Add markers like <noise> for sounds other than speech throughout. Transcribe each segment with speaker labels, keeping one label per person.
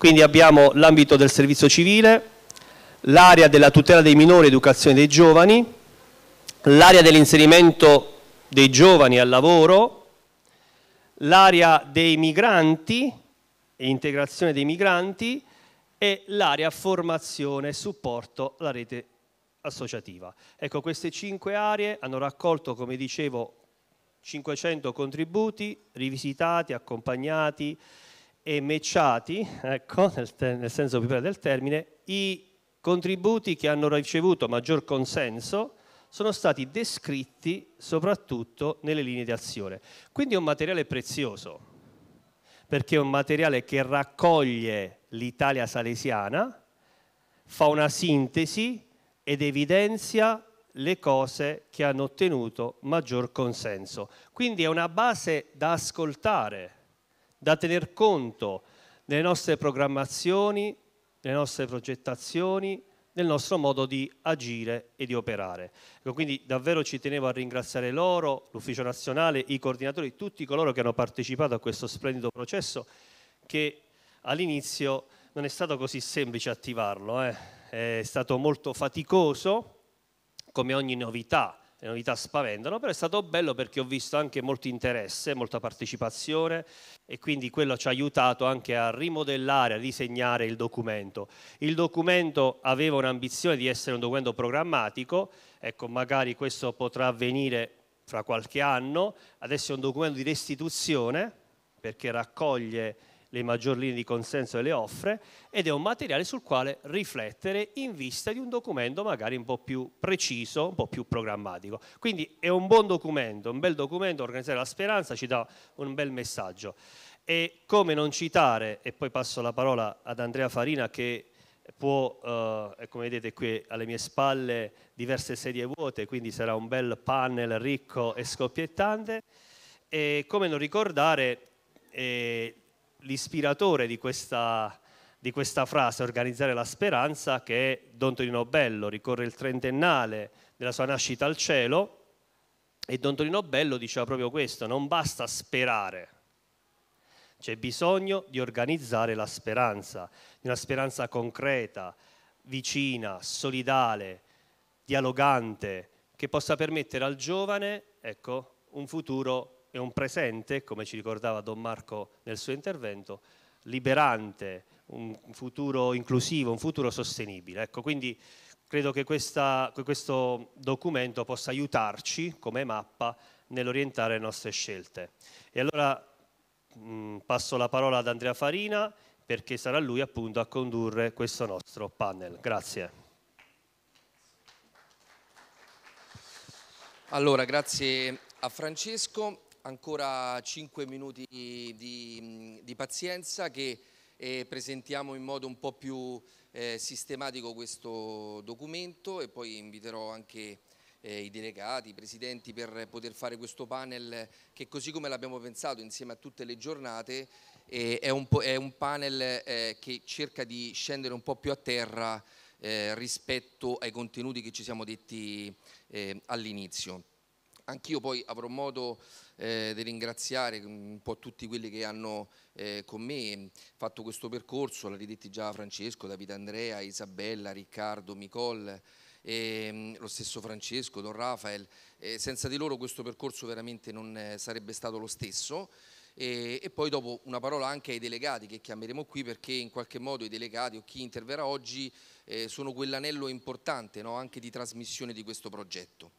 Speaker 1: Quindi abbiamo l'ambito del servizio civile, l'area della tutela dei minori e educazione dei giovani, l'area dell'inserimento dei giovani al lavoro, l'area dei migranti e integrazione dei migranti e l'area formazione e supporto alla rete associativa. Ecco, queste cinque aree hanno raccolto, come dicevo, 500 contributi rivisitati, accompagnati, e matchati, ecco, nel, nel senso più del termine, i contributi che hanno ricevuto maggior consenso sono stati descritti soprattutto nelle linee di azione. Quindi è un materiale prezioso, perché è un materiale che raccoglie l'Italia salesiana, fa una sintesi ed evidenzia le cose che hanno ottenuto maggior consenso. Quindi è una base da ascoltare da tener conto nelle nostre programmazioni, nelle nostre progettazioni, nel nostro modo di agire e di operare. Ecco, quindi davvero ci tenevo a ringraziare loro, l'Ufficio Nazionale, i coordinatori, tutti coloro che hanno partecipato a questo splendido processo che all'inizio non è stato così semplice attivarlo, eh. è stato molto faticoso come ogni novità, le novità spaventano, però è stato bello perché ho visto anche molto interesse, molta partecipazione e quindi quello ci ha aiutato anche a rimodellare, a disegnare il documento. Il documento aveva un'ambizione di essere un documento programmatico, ecco magari questo potrà avvenire fra qualche anno, adesso è un documento di restituzione perché raccoglie le maggior linee di consenso e le offre ed è un materiale sul quale riflettere in vista di un documento magari un po' più preciso, un po' più programmatico. Quindi è un buon documento, un bel documento, Organizzare la Speranza ci dà un bel messaggio. E come non citare, e poi passo la parola ad Andrea Farina che può, eh, come vedete qui alle mie spalle, diverse sedie vuote, quindi sarà un bel panel ricco e scoppiettante. E come non ricordare eh, l'ispiratore di questa, di questa frase, organizzare la speranza, che è Don Tonino Bello, ricorre il trentennale della sua nascita al cielo e Don Tonino Bello diceva proprio questo, non basta sperare, c'è bisogno di organizzare la speranza, di una speranza concreta, vicina, solidale, dialogante, che possa permettere al giovane ecco, un futuro è un presente, come ci ricordava Don Marco nel suo intervento, liberante, un futuro inclusivo, un futuro sostenibile. Ecco, quindi credo che questa, questo documento possa aiutarci come mappa nell'orientare le nostre scelte. E allora mh, mm, passo la parola ad Andrea Farina perché sarà lui appunto a condurre questo nostro panel. Grazie. Allora, grazie a Francesco
Speaker 2: ancora 5 minuti di, di pazienza che eh, presentiamo in modo un po' più eh, sistematico questo documento e poi inviterò anche eh, i delegati, i presidenti per poter fare questo panel che così come l'abbiamo pensato insieme a tutte le giornate eh, è un, è, un panel eh, che cerca di scendere un po' più a terra eh, rispetto ai contenuti che ci siamo detti all'inizio. Anch'io poi avrò modo eh, di ringraziare mm, un po' tutti quelli che hanno eh, con me fatto questo percorso, l'ha ridetti già Francesco, Davide Andrea, Isabella, Riccardo, Nicole, eh, mm, lo stesso Francesco, Don Rafael, senza di loro questo percorso veramente non eh, sarebbe stato lo stesso. E, e, poi dopo una parola anche ai delegati che chiameremo qui perché in qualche modo i delegati o chi interverrà oggi eh, sono quell'anello importante no? anche di trasmissione di questo progetto.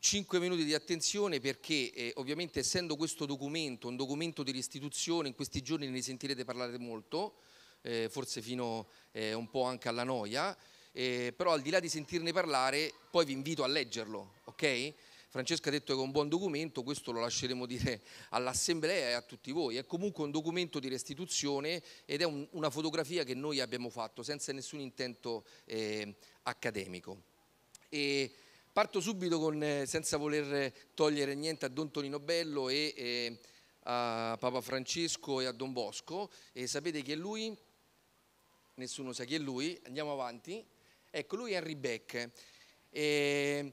Speaker 2: 5 minuti di attenzione perché eh, ovviamente essendo questo documento un documento dell'istituzione in questi giorni ne sentirete parlare molto, eh, forse fino eh, un po' anche alla noia, eh, però al di là di sentirne parlare poi vi invito a leggerlo, ok? Francesca ha detto che è un buon documento, questo lo lasceremo dire <laughs> all'Assemblea e a tutti voi, è comunque un documento di restituzione ed è un, una fotografia che noi abbiamo fatto senza nessun intento eh, accademico. E, Parto subito con, eh, senza voler togliere niente a Don Tonino Bello e, e eh, a Papa Francesco e a Don Bosco. E sapete chi è lui? Nessuno sa chi è lui. Andiamo avanti. Ecco, lui è Henry Beck. E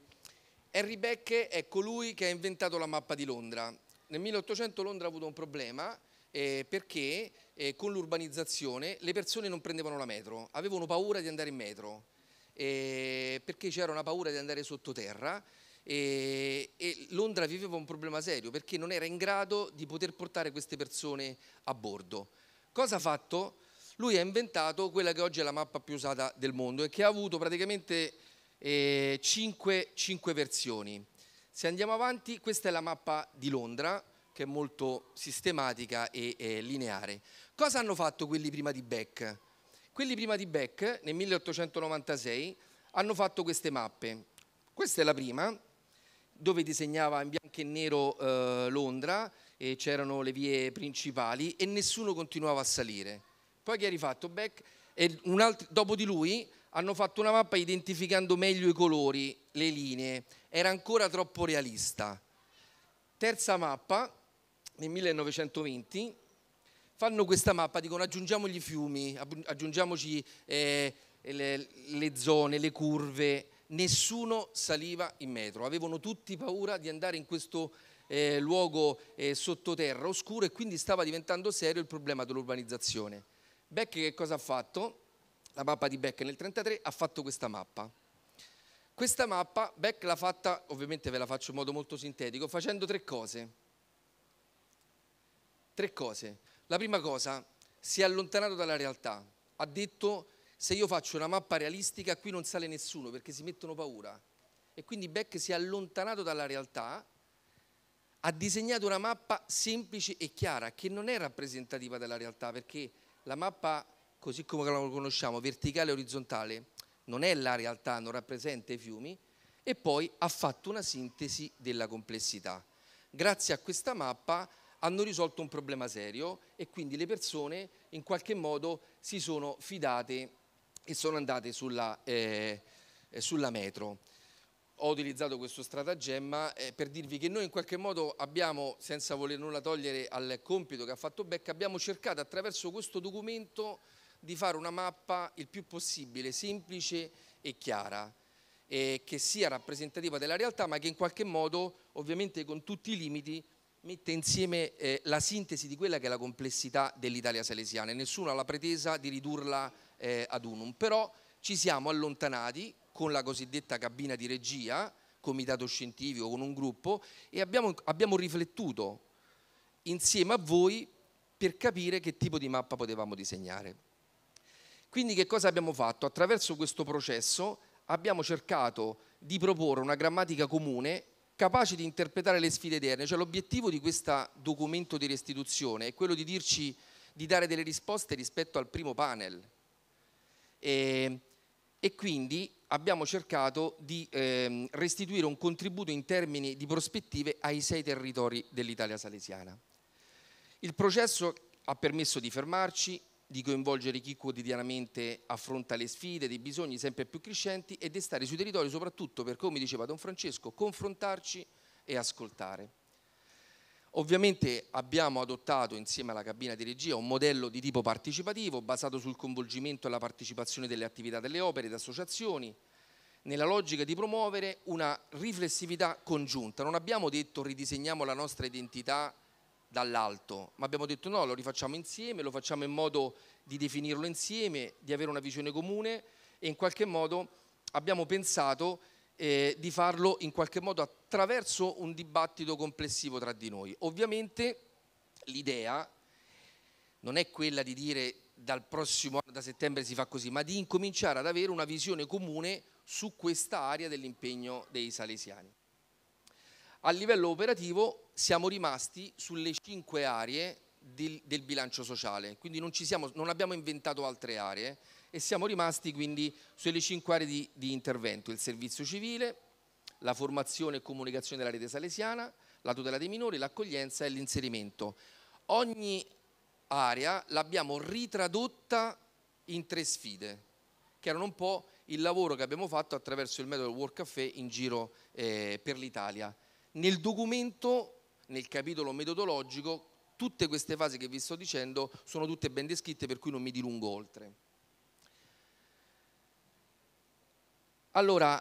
Speaker 2: Henry Beck è colui che ha inventato la mappa di Londra. Nel 1800 Londra ha avuto un problema eh, perché eh, con l'urbanizzazione le persone non prendevano la metro, avevano paura di andare in metro eh, perché c'era una paura di andare sottoterra e, eh, e, Londra viveva un problema serio perché non era in grado di poter portare queste persone a bordo. Cosa ha fatto? Lui ha inventato quella che oggi è la mappa più usata del mondo e che ha avuto praticamente eh, 5, 5 versioni. Se andiamo avanti, questa è la mappa di Londra che è molto sistematica e eh, lineare. Cosa hanno fatto quelli prima di Beck? Quelli prima di Beck, nel 1896, hanno fatto queste mappe. Questa è la prima, dove disegnava in bianco e nero eh, Londra, e c'erano le vie principali e nessuno continuava a salire. Poi che ha rifatto Beck e altro, dopo di lui hanno fatto una mappa identificando meglio i colori, le linee, era ancora troppo realista. Terza mappa, nel 1920, fanno questa mappa, dicono aggiungiamo gli fiumi, aggiungiamoci eh, le, le zone, le curve, nessuno saliva in metro, avevano tutti paura di andare in questo eh, luogo eh, sottoterra oscuro e quindi stava diventando serio il problema dell'urbanizzazione. Beck che cosa ha fatto? La mappa di Beck nel 1933 ha fatto questa mappa. Questa mappa Beck l'ha fatta, ovviamente ve la faccio in modo molto sintetico, facendo tre cose. Tre cose. La prima cosa, si è allontanato dalla realtà. Ha detto, se io faccio una mappa realistica qui non sale nessuno perché si mettono paura. E quindi Beck si è allontanato dalla realtà, ha disegnato una mappa semplice e chiara che non è rappresentativa della realtà perché la mappa, così come la conosciamo, verticale e orizzontale, non è la realtà, non rappresenta i fiumi, e poi ha fatto una sintesi della complessità. Grazie a questa mappa hanno risolto un problema serio e quindi le persone in qualche modo si sono fidate e sono andate sulla, eh, sulla metro. Ho utilizzato questo stratagemma eh, per dirvi che noi in qualche modo abbiamo, senza voler nulla togliere al compito che ha fatto Becca, abbiamo cercato attraverso questo documento di fare una mappa il più possibile semplice e chiara eh, che sia rappresentativa della realtà ma che in qualche modo ovviamente con tutti i limiti mette insieme eh, la sintesi di quella che è la complessità dell'Italia salesiana e nessuno ha la pretesa di ridurla eh, ad unum, però ci siamo allontanati con la cosiddetta cabina di regia, comitato scientifico, con un gruppo e abbiamo, abbiamo riflettuto insieme a voi per capire che tipo di mappa potevamo disegnare. Quindi che cosa abbiamo fatto? Attraverso questo processo abbiamo cercato di proporre una grammatica comune capaci di interpretare le sfide eterne. Cioè l'obiettivo di questo documento di restituzione è quello di dirci di dare delle risposte rispetto al primo panel. E, e quindi abbiamo cercato di eh, restituire un contributo in termini di prospettive ai sei territori dell'Italia salesiana. Il processo ha permesso di fermarci, di coinvolgere chi quotidianamente affronta le sfide, dei bisogni sempre più crescenti e di stare sui territori soprattutto per, come diceva Don Francesco, confrontarci e ascoltare. Ovviamente abbiamo adottato insieme alla cabina di regia un modello di tipo partecipativo basato sul coinvolgimento e la partecipazione delle attività delle opere ed associazioni, nella logica di promuovere una riflessività congiunta. Non abbiamo detto ridisegniamo la nostra identità dall'alto, ma abbiamo detto no, lo rifacciamo insieme, lo facciamo in modo di definirlo insieme, di avere una visione comune e in qualche modo abbiamo pensato eh, di farlo in qualche modo attraverso un dibattito complessivo tra di noi. Ovviamente l'idea non è quella di dire dal prossimo anno, da settembre si fa così, ma di incominciare ad avere una visione comune su questa area dell'impegno dei salesiani. A livello operativo siamo rimasti sulle cinque aree del, del bilancio sociale, quindi non, siamo, non, abbiamo inventato altre aree e siamo rimasti quindi sulle cinque aree di, di intervento, il servizio civile, la formazione e comunicazione della rete salesiana, la tutela dei minori, l'accoglienza e l'inserimento. Ogni area l'abbiamo ritradotta in tre sfide, che erano un po' il lavoro che abbiamo fatto attraverso il metodo Work Café in giro eh, per l'Italia. Nel documento nel capitolo metodologico tutte queste fasi che vi sto dicendo sono tutte ben descritte per cui non mi dilungo oltre. Allora,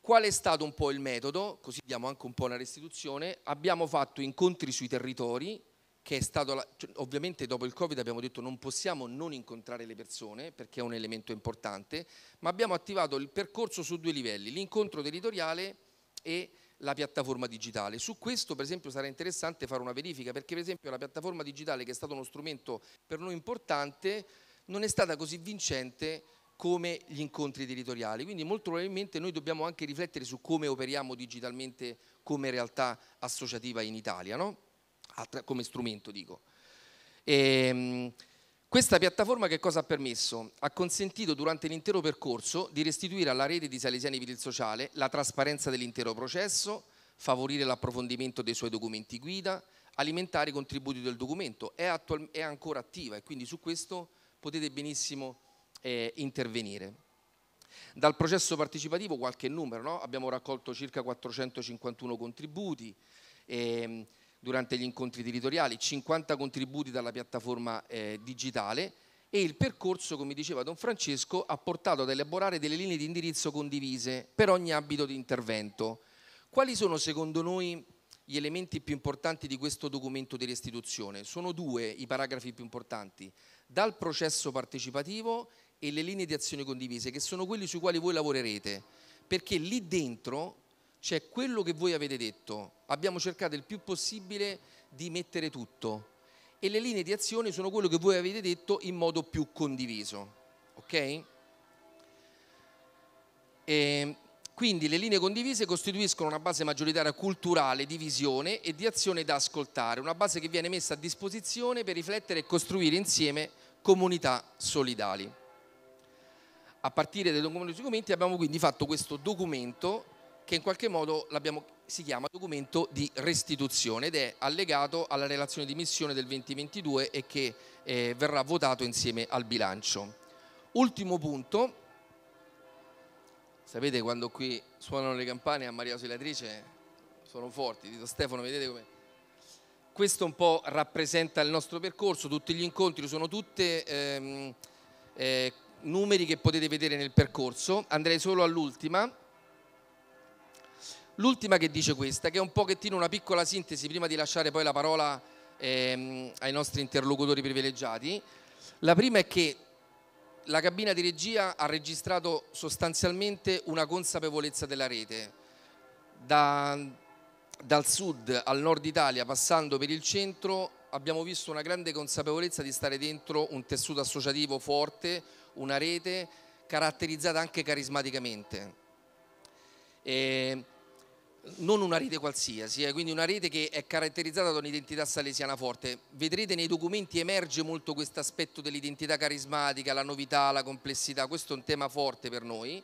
Speaker 2: qual è stato un po' il metodo? Così diamo anche un po' una restituzione. Abbiamo fatto incontri sui territori, che è stato, la, cioè, ovviamente dopo il Covid abbiamo detto non possiamo non incontrare le persone perché è un elemento importante, ma abbiamo attivato il percorso su due livelli, l'incontro territoriale e la piattaforma digitale. Su questo per esempio sarà interessante fare una verifica perché per esempio la piattaforma digitale che è stato uno strumento per noi importante non è stata così vincente come gli incontri territoriali, quindi molto probabilmente noi dobbiamo anche riflettere su come operiamo digitalmente come realtà associativa in Italia, no? come strumento dico. E, ehm, questa piattaforma che cosa ha permesso? Ha consentito durante l'intero percorso di restituire alla rete di Salesiani per Sociale la trasparenza dell'intero processo, favorire l'approfondimento dei suoi documenti guida, alimentare i contributi del documento. È, attual- è ancora attiva e quindi su questo potete benissimo eh, intervenire. Dal processo partecipativo qualche numero, no? abbiamo raccolto circa 451 contributi. Ehm, durante gli incontri territoriali, 50 contributi dalla piattaforma eh, digitale e il percorso, come diceva Don Francesco, ha portato ad elaborare delle linee di indirizzo condivise per ogni ambito di intervento. Quali sono secondo noi gli elementi più importanti di questo documento di restituzione? Sono due i paragrafi più importanti, dal processo partecipativo e le linee di azione condivise, che sono quelli sui quali voi lavorerete, perché lì dentro cioè quello che voi avete detto, abbiamo cercato il più possibile di mettere tutto e le linee di azione sono quello che voi avete detto in modo più condiviso, ok? E ehm, quindi le linee condivise costituiscono una base maggioritaria culturale di visione e di azione da ascoltare, una base che viene messa a disposizione per riflettere e costruire insieme comunità solidali. A partire dai documenti abbiamo quindi fatto questo documento che in qualche modo si chiama documento di restituzione ed è allegato alla relazione di missione del 2022 e che eh, verrà votato insieme al bilancio. Ultimo punto, sapete quando qui suonano le campane a Maria Oscillatrice sono forti, dito Stefano vedete come... Questo un po' rappresenta il nostro percorso, tutti gli incontri sono tutti Ehm, eh, numeri che potete vedere nel percorso, andrei solo all'ultima L'ultima che dice questa, che è un pochettino una piccola sintesi prima di lasciare poi la parola ehm, ai nostri interlocutori privilegiati, la prima è che la cabina di regia ha registrato sostanzialmente una consapevolezza della rete. Da, dal sud al nord Italia, passando per il centro, abbiamo visto una grande consapevolezza di stare dentro un tessuto associativo forte, una rete caratterizzata anche carismaticamente. E ehm, non una rete qualsiasi, eh, quindi una rete che è caratterizzata da un'identità salesiana forte. Vedrete nei documenti emerge molto questo aspetto dell'identità carismatica, la novità, la complessità, questo è un tema forte per noi.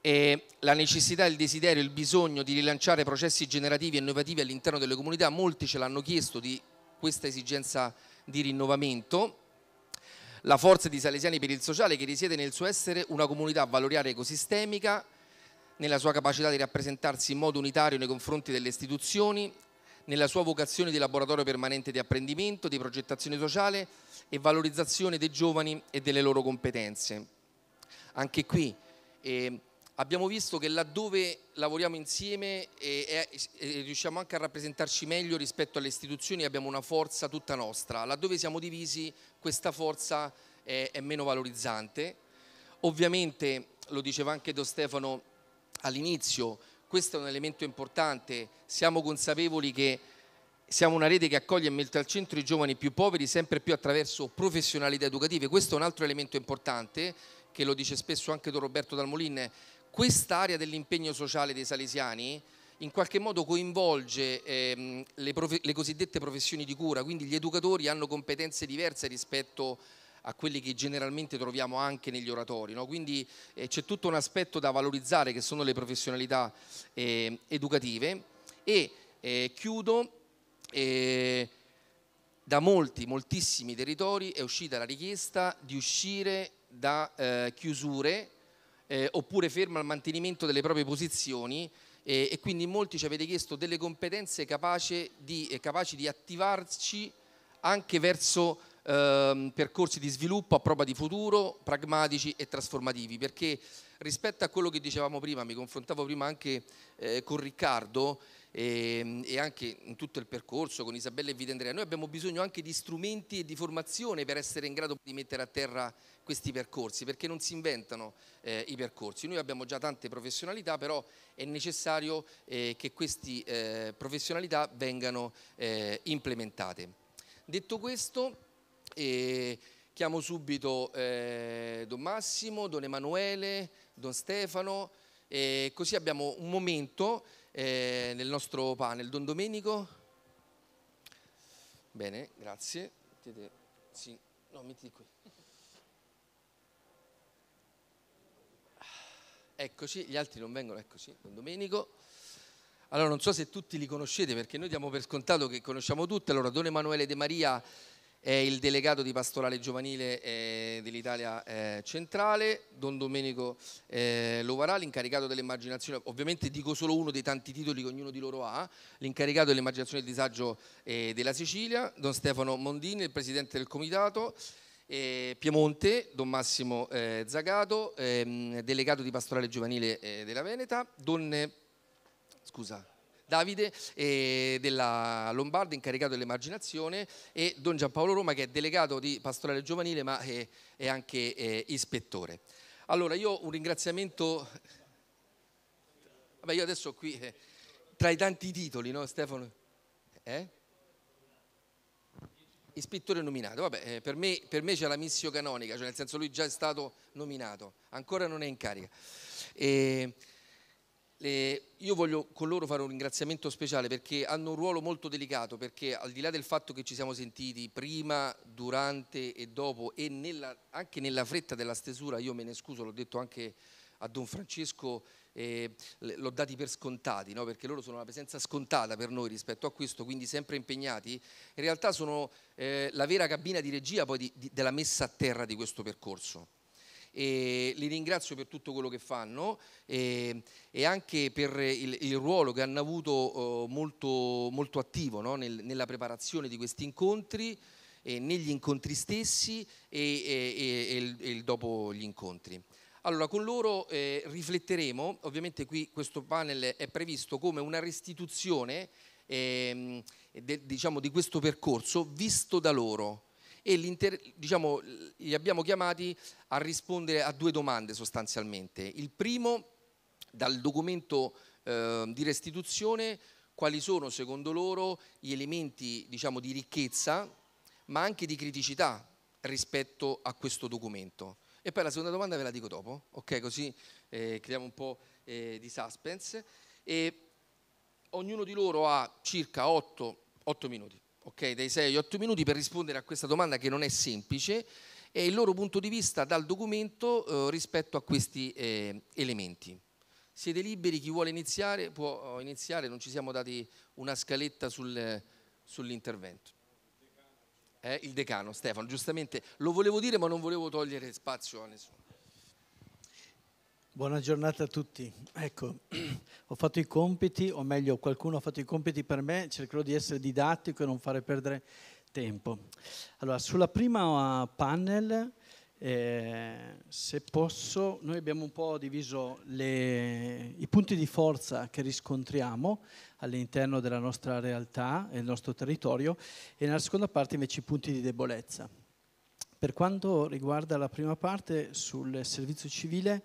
Speaker 2: E la necessità, il desiderio, il bisogno di rilanciare processi generativi e innovativi all'interno delle comunità, molti ce l'hanno chiesto di questa esigenza di rinnovamento. La forza di Salesiani per il sociale che risiede nel suo essere una comunità valoriale ecosistemica, nella sua capacità di rappresentarsi in modo unitario nei confronti delle istituzioni, nella sua vocazione di laboratorio permanente di apprendimento, di progettazione sociale e valorizzazione dei giovani e delle loro competenze. Anche qui eh, abbiamo visto che laddove lavoriamo insieme e, eh, e, eh, e riusciamo anche a rappresentarci meglio rispetto alle istituzioni abbiamo una forza tutta nostra, laddove siamo divisi questa forza è, eh, è meno valorizzante. Ovviamente, lo diceva anche Don Stefano, all'inizio, questo è un elemento importante, siamo consapevoli che siamo una rete che accoglie e mette al centro i giovani più poveri sempre più attraverso professionalità educative, questo è un altro elemento importante che lo dice spesso anche Don Roberto Dalmolin, quest'area dell'impegno sociale dei salesiani in qualche modo coinvolge ehm, le, le, cosiddette professioni di cura, quindi gli educatori hanno competenze diverse rispetto a a quelli che generalmente troviamo anche negli oratori. No? Quindi eh, c'è tutto un aspetto da valorizzare che sono le professionalità eh, educative e eh, chiudo. Eh, da molti, moltissimi territori è uscita la richiesta di uscire da eh, chiusure eh, oppure ferma al mantenimento delle proprie posizioni e quindi molti ci avete chiesto delle competenze capaci di, capaci di attivarci anche verso ehm, percorsi di sviluppo a prova di futuro, pragmatici e trasformativi, perché rispetto a quello che dicevamo prima, mi confrontavo prima anche eh, con Riccardo e, ehm, e, anche in tutto il percorso con Isabella e Vitendrea, noi abbiamo bisogno anche di strumenti e di formazione per essere in grado di mettere a terra questi percorsi, perché non si inventano eh, i percorsi, noi abbiamo già tante professionalità, però è necessario eh, che queste eh, professionalità vengano eh, implementate. Detto questo, e chiamo subito eh, Don Massimo, Don Emanuele, Don Stefano e così abbiamo un momento eh, nel nostro panel. Don Domenico? Bene, grazie. Sì, no, metti qui. Eccoci, gli altri non vengono, eccoci, Don Domenico. Allora, non so se tutti li conoscete perché noi diamo per scontato che conosciamo tutti. Allora, Don Emanuele De Maria è il delegato di pastorale giovanile eh, dell'Italia eh, centrale, Don Domenico eh, Lovarà, l'incaricato dell'immaginazione, ovviamente dico solo uno dei tanti titoli che ognuno di loro ha, l'incaricato dell'immaginazione del disagio eh, della Sicilia, Don Stefano Mondini, il presidente del comitato, eh, Piemonte, Don Massimo eh, Zagato, ehm, delegato di pastorale giovanile della Veneta, Donne, scusa, Davide eh, della Lombarda, incaricato dell'emarginazione, e Don Giampaolo Roma, che è delegato di pastorale giovanile, ma è, è anche eh, ispettore. Allora, io un ringraziamento. Vabbè, io adesso qui, eh, tra i tanti titoli, no, Stefano? Eh? ispettore nominato. Vabbè, eh, per me, per me c'è la missio canonica, cioè nel senso lui già è stato nominato, ancora non è in carica. E eh, le, io voglio con loro fare un ringraziamento speciale perché hanno un ruolo molto delicato, perché al di là del fatto che ci siamo sentiti prima, durante e dopo e nella, anche nella fretta della stesura, io me ne scuso, l'ho detto anche a Don Francesco, eh, l'ho dati per scontati, no? perché loro sono una presenza scontata per noi rispetto a questo, quindi sempre impegnati, in realtà sono eh, la vera cabina di regia poi di, di, della messa a terra di questo percorso e li ringrazio per tutto quello che fanno e, e anche per il, il, ruolo che hanno avuto eh, molto, molto, attivo no? Nel, nella preparazione di questi incontri eh, negli incontri stessi e, e, e il, il dopo gli incontri. Allora, con loro eh, rifletteremo, ovviamente qui questo panel è previsto come una restituzione ehm, de, diciamo, di questo percorso visto da loro, e diciamo, li abbiamo chiamati a rispondere a due domande sostanzialmente. Il primo, dal documento eh, di restituzione, quali sono secondo loro gli elementi diciamo, di ricchezza ma anche di criticità rispetto a questo documento. E poi la seconda domanda ve la dico dopo, ok? Così eh, creiamo un po' eh, di suspense. E ognuno di loro ha circa 8, 8 minuti ok, dai 6 agli 8 minuti per rispondere a questa domanda che non è semplice e il loro punto di vista dal documento eh, rispetto a questi eh, elementi. Siete liberi, chi vuole iniziare può eh, iniziare, non ci siamo dati una scaletta sul, sull'intervento. Eh, il decano Stefano, giustamente lo volevo dire ma non volevo togliere spazio a nessuno.
Speaker 3: Buona giornata a tutti. Ecco, <clears throat> ho fatto i compiti, o meglio qualcuno ha fatto i compiti per me, cercherò di essere didattico e non fare perdere tempo. Allora, sulla prima panel, eh, se posso, noi abbiamo un po' diviso le, i punti di forza che riscontriamo all'interno della nostra realtà e del nostro territorio e nella seconda parte invece i punti di debolezza. Per quanto riguarda la prima parte sul servizio civile,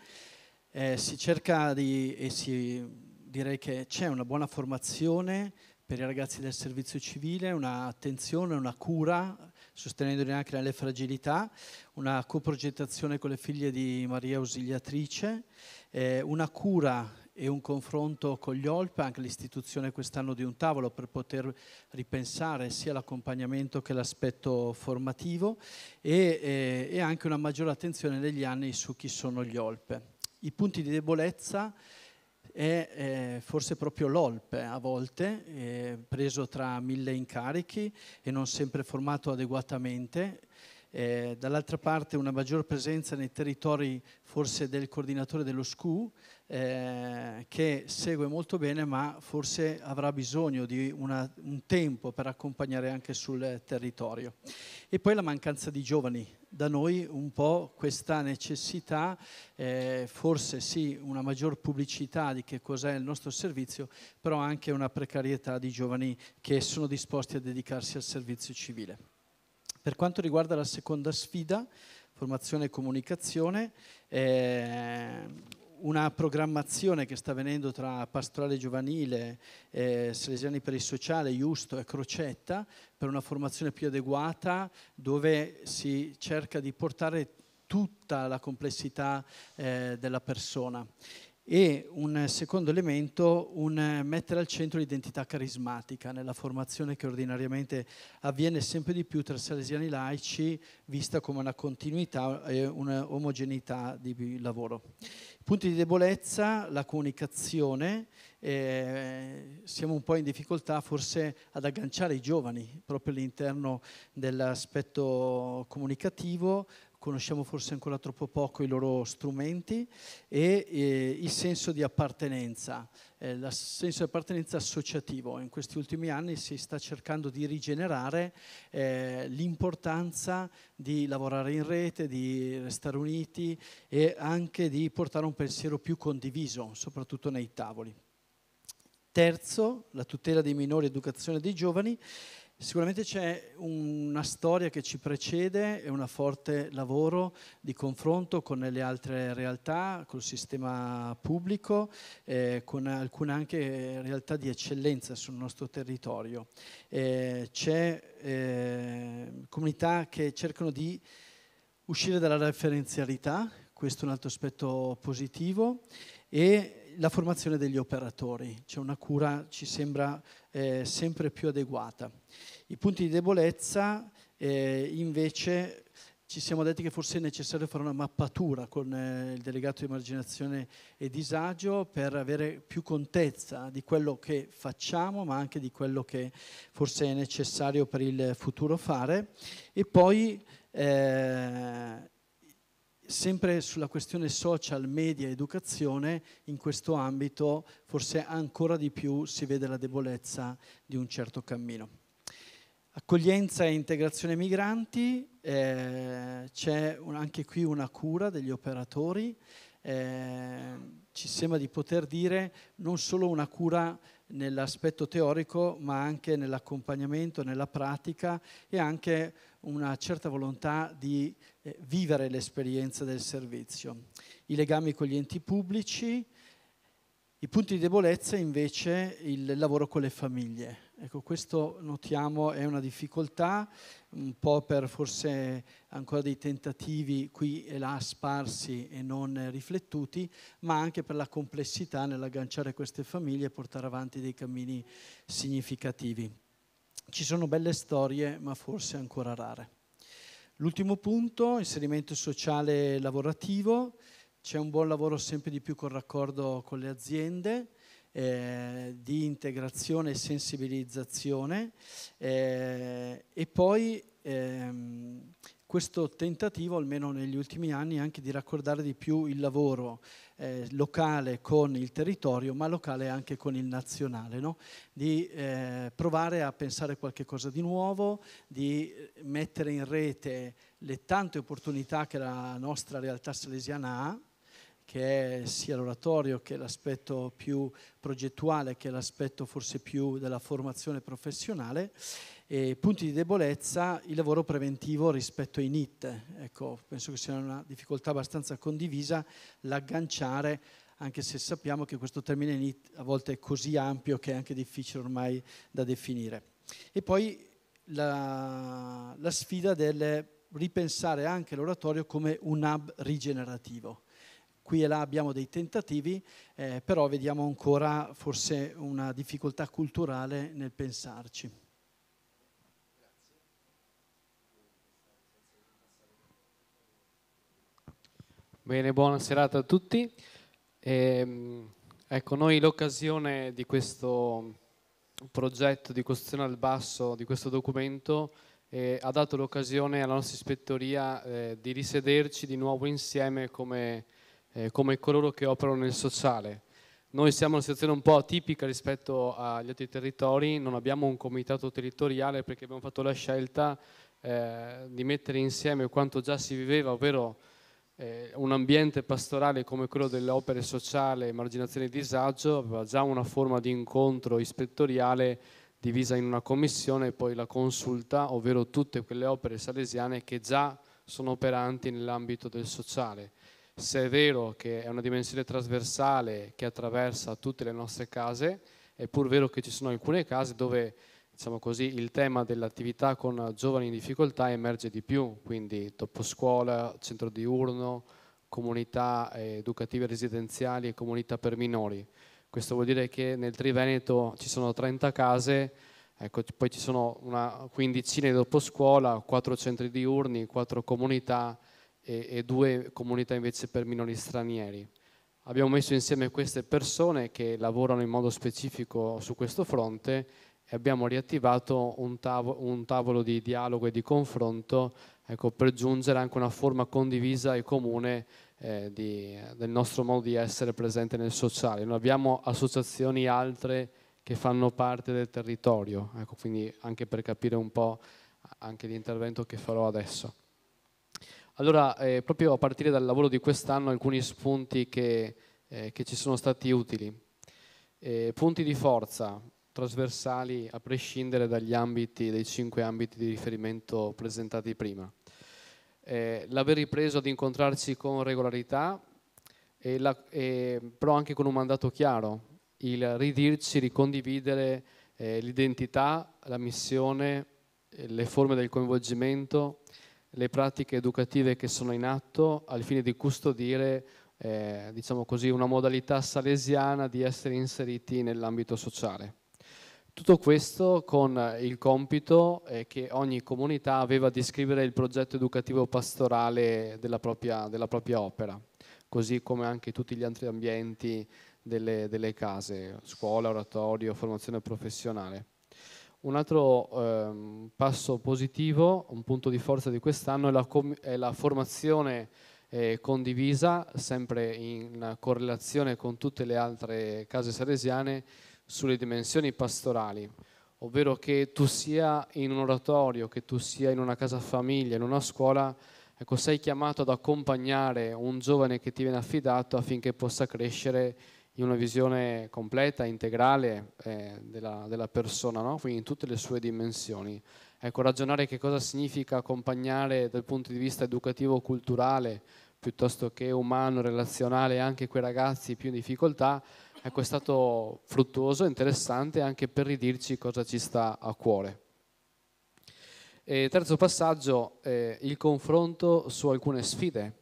Speaker 3: eh, si cerca di, e si, direi che c'è una buona formazione per i ragazzi del servizio civile, un'attenzione, una cura, sostenendoli anche nelle fragilità, una coprogettazione con le figlie di Maria Ausiliatrice, eh, una cura e un confronto con gli OLP, anche l'istituzione quest'anno di un tavolo per poter ripensare sia l'accompagnamento che l'aspetto formativo e, e, eh, e anche una maggiore attenzione negli anni su chi sono gli OLP i punti di debolezza è eh, forse proprio l'olpe a volte, eh, preso tra mille incarichi e non sempre formato adeguatamente, eh, dall'altra parte una maggior presenza nei territori forse del coordinatore dello SCU eh, che segue molto bene ma forse avrà bisogno di una, un tempo per accompagnare anche sul territorio. E poi la mancanza di giovani, da noi un po' questa necessità, eh, forse sì una maggior pubblicità di che cos'è il nostro servizio, però anche una precarietà di giovani che sono disposti a dedicarsi al servizio civile. Per quanto riguarda la seconda sfida, formazione e comunicazione, eh, una programmazione che sta avvenendo tra Pastorale Giovanile, eh, Salesiani per il Sociale, Justo e Crocetta per una formazione più adeguata dove si cerca di portare tutta la complessità eh, della persona e un secondo elemento, un eh, mettere al centro l'identità carismatica nella formazione che ordinariamente avviene sempre di più tra salesiani laici, vista come una continuità e un'omogeneità di lavoro. Punti di debolezza, la comunicazione, eh, siamo un po' in difficoltà forse ad agganciare i giovani proprio all'interno dell'aspetto comunicativo, conosciamo forse ancora troppo poco i loro strumenti e eh, il senso di appartenenza, eh, il senso di appartenenza associativo. In questi ultimi anni si sta cercando di rigenerare eh, l'importanza di lavorare in rete, di restare uniti e anche di portare un pensiero più condiviso, soprattutto nei tavoli. Terzo, la tutela dei minori, educazione dei giovani. Sicuramente c'è una storia che ci precede e un forte lavoro di confronto con le altre realtà, col sistema pubblico, eh, con alcune anche realtà di eccellenza sul nostro territorio. Eh, c'è eh, comunità che cercano di uscire dalla referenzialità, questo è un altro aspetto positivo, e la formazione degli operatori, c'è cioè una cura ci sembra eh, sempre più adeguata. I punti di debolezza eh, invece ci siamo detti che forse è necessario fare una mappatura con eh, il delegato di marginazione e disagio per avere più contezza di quello che facciamo ma anche di quello che forse è necessario per il futuro fare e poi eh, sempre sulla questione social, media, educazione, in questo ambito forse ancora di più si vede la debolezza di un certo cammino. Accoglienza e integrazione migranti, eh, c'è un, anche qui una cura degli operatori, eh, ci sembra di poter dire non solo una cura nell'aspetto teorico ma anche nell'accompagnamento, nella pratica e anche una certa volontà di eh, vivere l'esperienza del servizio. I legami con gli enti pubblici, i punti di debolezza invece il lavoro con le famiglie. Ecco, questo notiamo è una difficoltà, un po' per forse ancora dei tentativi qui e là sparsi e non riflettuti, ma anche per la complessità nell'agganciare queste famiglie e portare avanti dei cammini significativi. Ci sono belle storie, ma forse ancora rare. L'ultimo punto, inserimento sociale lavorativo c'è un buon lavoro sempre di più con raccordo con le aziende. Eh, di integrazione e sensibilizzazione eh, e poi ehm, questo tentativo, almeno negli ultimi anni, anche di raccordare di più il lavoro eh, locale con il territorio, ma locale anche con il nazionale, no? di eh, provare a pensare qualche cosa di nuovo, di mettere in rete le tante opportunità che la nostra realtà salesiana ha, che è sia l'oratorio che l'aspetto più progettuale, che l'aspetto forse più della formazione professionale, e punti di debolezza, il lavoro preventivo rispetto ai NIT. Ecco, penso che sia una difficoltà abbastanza condivisa l'agganciare anche se sappiamo che questo termine NIT a volte è così ampio che è anche difficile ormai da definire. E poi la, la sfida del ripensare anche l'oratorio come un hub rigenerativo qui e là abbiamo dei tentativi, eh, però vediamo ancora forse una difficoltà culturale nel pensarci.
Speaker 4: Bene, buona serata a tutti. E, ehm, ecco, noi l'occasione di questo progetto di costruzione al basso, di questo documento, eh, ha dato l'occasione alla nostra ispettoria eh, di risederci di nuovo insieme come eh, come coloro che operano nel sociale. Noi siamo in una situazione un po' atipica rispetto agli altri territori, non abbiamo un comitato territoriale perché abbiamo fatto la scelta eh, di mettere insieme quanto già si viveva, ovvero eh, un ambiente pastorale come quello delle opere sociali, marginazione e disagio, aveva già una forma di incontro ispettoriale divisa in una commissione e poi la consulta, ovvero tutte quelle opere salesiane che già sono operanti nell'ambito del sociale se è vero che è una dimensione trasversale che attraversa tutte le nostre case, è pur vero che ci sono alcune case dove diciamo così, il tema dell'attività con giovani in difficoltà emerge di più, quindi dopo scuola, centro diurno, comunità eh, educative residenziali e comunità per minori. Questo vuol dire che nel Triveneto ci sono 30 case, ecco, poi ci sono una quindicina di scuola, 4 centri diurni, 4 comunità, e, e due comunità invece per minori stranieri. Abbiamo messo insieme queste persone che lavorano in modo specifico su questo fronte e abbiamo riattivato un tavolo, un tavolo di dialogo e di confronto ecco, per giungere anche a una forma condivisa e comune eh, di, del nostro modo di essere presente nel sociale. Noi abbiamo associazioni altre che fanno parte del territorio, ecco, quindi anche per capire un po' anche l'intervento che farò adesso. Allora, eh, proprio a partire dal lavoro di quest'anno, alcuni spunti che, eh, che ci sono stati utili. Eh, punti di forza trasversali a prescindere dagli ambiti, dai cinque ambiti di riferimento presentati prima. Eh, l'aver ripreso ad incontrarci con regolarità, e la, e, però anche con un mandato chiaro, il ridirci, ricondividere eh, l'identità, la missione, eh, le forme del coinvolgimento, le pratiche educative che sono in atto al fine di custodire eh, diciamo così, una modalità salesiana di essere inseriti nell'ambito sociale. Tutto questo con il compito eh, che ogni comunità aveva di scrivere il progetto educativo pastorale della propria, della propria opera, così come anche tutti gli altri ambienti delle, delle case, scuola, oratorio, formazione professionale. Un altro ehm, passo positivo, un punto di forza di quest'anno, è, è la, formazione eh, condivisa, sempre in correlazione con tutte le altre case salesiane, sulle dimensioni pastorali, ovvero che tu sia in un oratorio, che tu sia in una casa famiglia, in una scuola, ecco, sei chiamato ad accompagnare un giovane che ti viene affidato affinché possa crescere in una visione completa, integrale eh, della, della, persona, no? quindi in tutte le sue dimensioni. Ecco, ragionare che cosa significa accompagnare dal punto di vista educativo, culturale, piuttosto che umano, relazionale, anche quei ragazzi più in difficoltà, ecco, è stato fruttuoso, interessante anche per ridirci cosa ci sta a cuore. E terzo passaggio, eh, il confronto su alcune sfide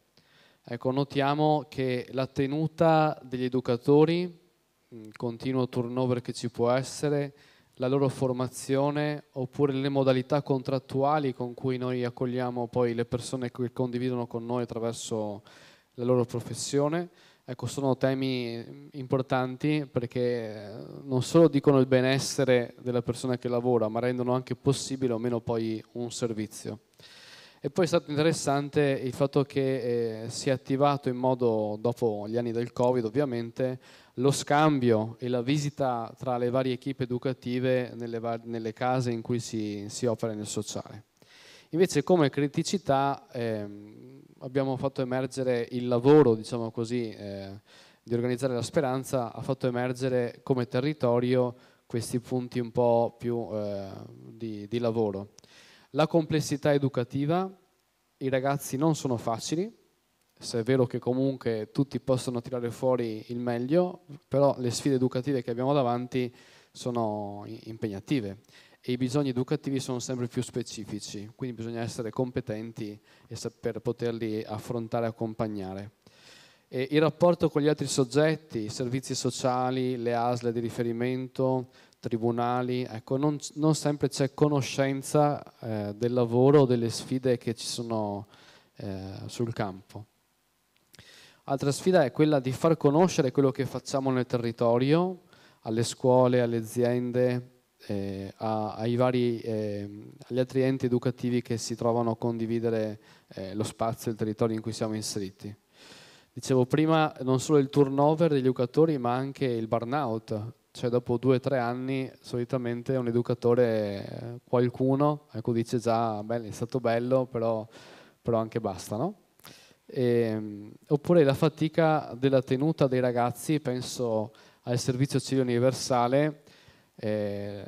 Speaker 4: Ecco, notiamo che la tenuta degli educatori, il continuo turnover che ci può essere, la loro formazione oppure le modalità contrattuali con cui noi accogliamo poi le persone che condividono con noi attraverso la loro professione. Ecco, sono temi importanti perché eh, non solo dicono il benessere della persona che lavora, ma rendono anche possibile o meno poi un servizio. E poi è stato interessante il fatto che eh, si è attivato in modo, dopo gli anni del Covid ovviamente, lo scambio e la visita tra le varie equip educative nelle, var- nelle case in cui si, si, opera nel sociale. Invece come criticità eh, abbiamo fatto emergere il lavoro, diciamo così, eh, di organizzare la speranza, ha fatto emergere come territorio questi punti un po' più eh, di, di lavoro la complessità educativa, i ragazzi non sono facili, se è vero che comunque tutti possono tirare fuori il meglio, però le sfide educative che abbiamo davanti sono impegnative e i bisogni educativi sono sempre più specifici, quindi bisogna essere competenti per poterli affrontare e accompagnare. E il rapporto con gli altri soggetti, i servizi sociali, le ASLE di riferimento, tribunali, ecco, non, non sempre c'è conoscenza eh, del lavoro o delle sfide che ci sono eh, sul campo. Altra sfida è quella di far conoscere quello che facciamo nel territorio, alle scuole, alle aziende, eh, vari, eh, agli altri enti educativi che si trovano a condividere eh, lo spazio e il territorio in cui siamo inseriti. Dicevo prima, non solo il turnover degli educatori, ma anche il burnout, cioè dopo due o tre anni solitamente un educatore, eh, qualcuno, ecco, dice già, beh, è stato bello, però, però anche basta, no? E, ehm, oppure la fatica della tenuta dei ragazzi, penso al servizio civile universale, eh,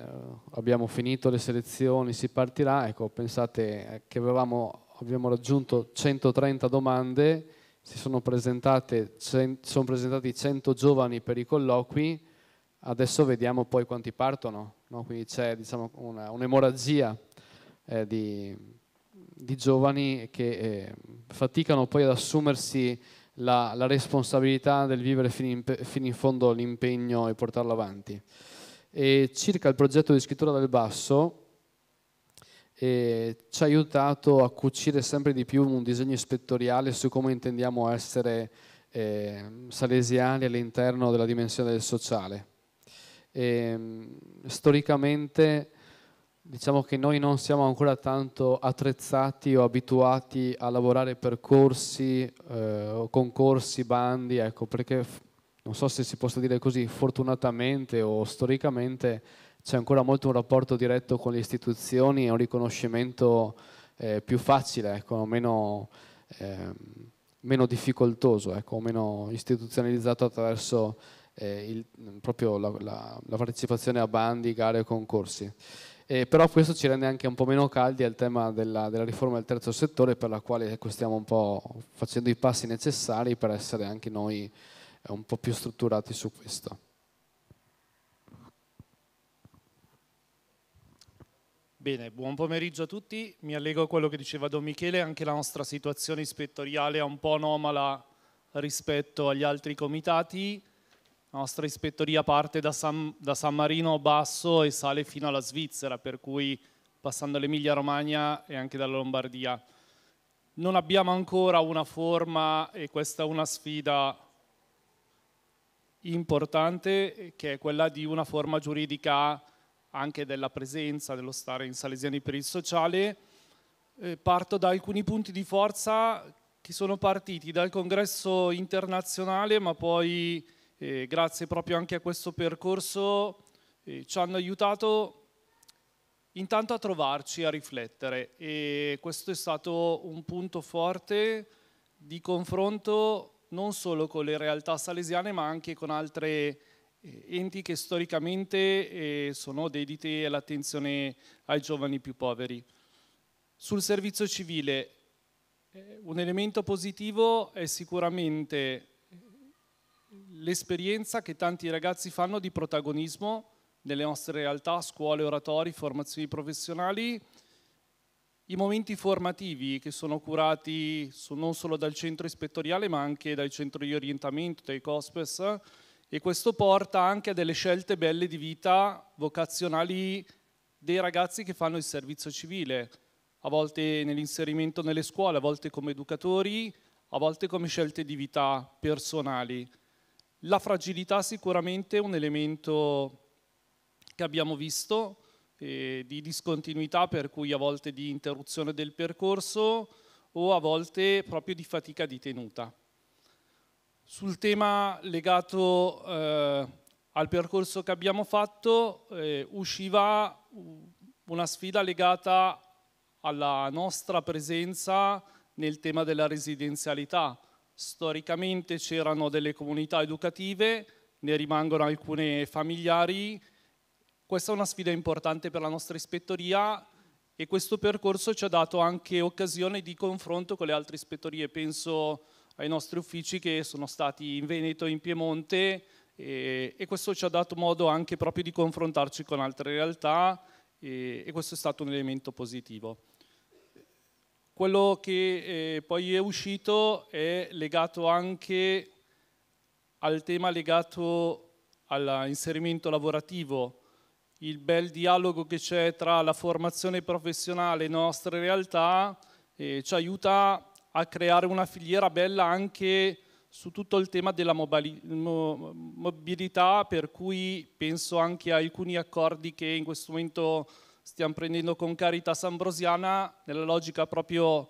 Speaker 4: abbiamo finito le selezioni, si partirà, ecco, pensate eh, che avevamo, abbiamo raggiunto 130 domande, si sono, sono presentati 100 giovani per i colloqui, Adesso vediamo poi quanti partono, no? quindi c'è diciamo, un'emorragia eh, di, di, giovani che eh, faticano poi ad assumersi la, la responsabilità del vivere fino in, fino in fondo l'impegno e portarlo avanti. E circa il progetto di scrittura del basso, eh, ci ha aiutato a cucire sempre di più un disegno ispettoriale su come intendiamo essere eh, salesiani all'interno della dimensione del sociale. E, ehm, storicamente diciamo che noi non siamo ancora tanto attrezzati o abituati a lavorare per corsi, eh, concorsi, bandi, ecco, perché non so se si possa dire così, fortunatamente o storicamente c'è ancora molto un rapporto diretto con le istituzioni e un riconoscimento eh, più facile, ecco, meno, eh, meno difficoltoso, ecco, meno istituzionalizzato attraverso eh, il, mm, proprio la, la, la, partecipazione a bandi, gare e concorsi. Eh, però questo ci rende anche un po' meno caldi al tema della, della riforma del terzo settore per la quale ecco, stiamo un po' facendo i passi necessari per essere anche noi eh, un po' più strutturati su questo.
Speaker 5: Bene, buon pomeriggio a tutti. Mi allego a quello che diceva Don Michele, anche la nostra situazione ispettoriale è un po' anomala rispetto agli altri comitati. La nostra ispettoria parte da San, da San Marino Basso e sale fino alla Svizzera, per cui passando l'Emilia Romagna e anche dalla Lombardia. Non abbiamo ancora una forma e questa è una sfida importante che è quella di una forma giuridica anche della presenza, dello stare in Salesiani per il sociale. Eh, parto da alcuni punti di forza che sono partiti dal congresso internazionale ma poi eh, grazie proprio anche a questo percorso, eh, ci hanno aiutato intanto a trovarci, a riflettere e questo è stato un punto forte di confronto non solo con le realtà salesiane ma anche con altre eh, enti che storicamente eh, sono dediti all'attenzione ai giovani più poveri. Sul servizio civile, eh, un elemento positivo è sicuramente l'esperienza che tanti ragazzi fanno di protagonismo nelle nostre realtà, scuole, oratori, formazioni professionali, i momenti formativi che sono curati non solo dal centro ispettoriale ma anche dal centro di orientamento, dai COSPES e questo porta anche a delle scelte belle di vita vocazionali dei ragazzi che fanno il servizio civile, a volte nell'inserimento nelle scuole, a volte come educatori, a volte come scelte di vita personali. La fragilità sicuramente è un elemento che abbiamo visto eh, di discontinuità per cui a volte di interruzione del percorso o a volte proprio di fatica di tenuta. Sul tema legato eh, al percorso che abbiamo fatto eh, usciva una sfida legata alla nostra presenza nel tema della residenzialità, Storicamente c'erano delle comunità educative, ne rimangono alcune familiari. Questa è una sfida importante per la nostra ispettoria e questo percorso ci ha dato anche occasione di confronto con le altre ispettorie. Penso ai nostri uffici che sono stati in Veneto e in Piemonte e, e, questo ci ha dato modo anche proprio di confrontarci con altre realtà e, e questo è stato un elemento positivo. Quello che eh, poi è uscito è legato anche al tema legato all'inserimento lavorativo, il bel dialogo che c'è tra la formazione professionale e le nostre realtà eh, ci aiuta a creare una filiera bella anche su tutto il tema della mobilità, per cui penso anche a alcuni accordi che in questo momento stiamo prendendo con carità sambrosiana nella logica proprio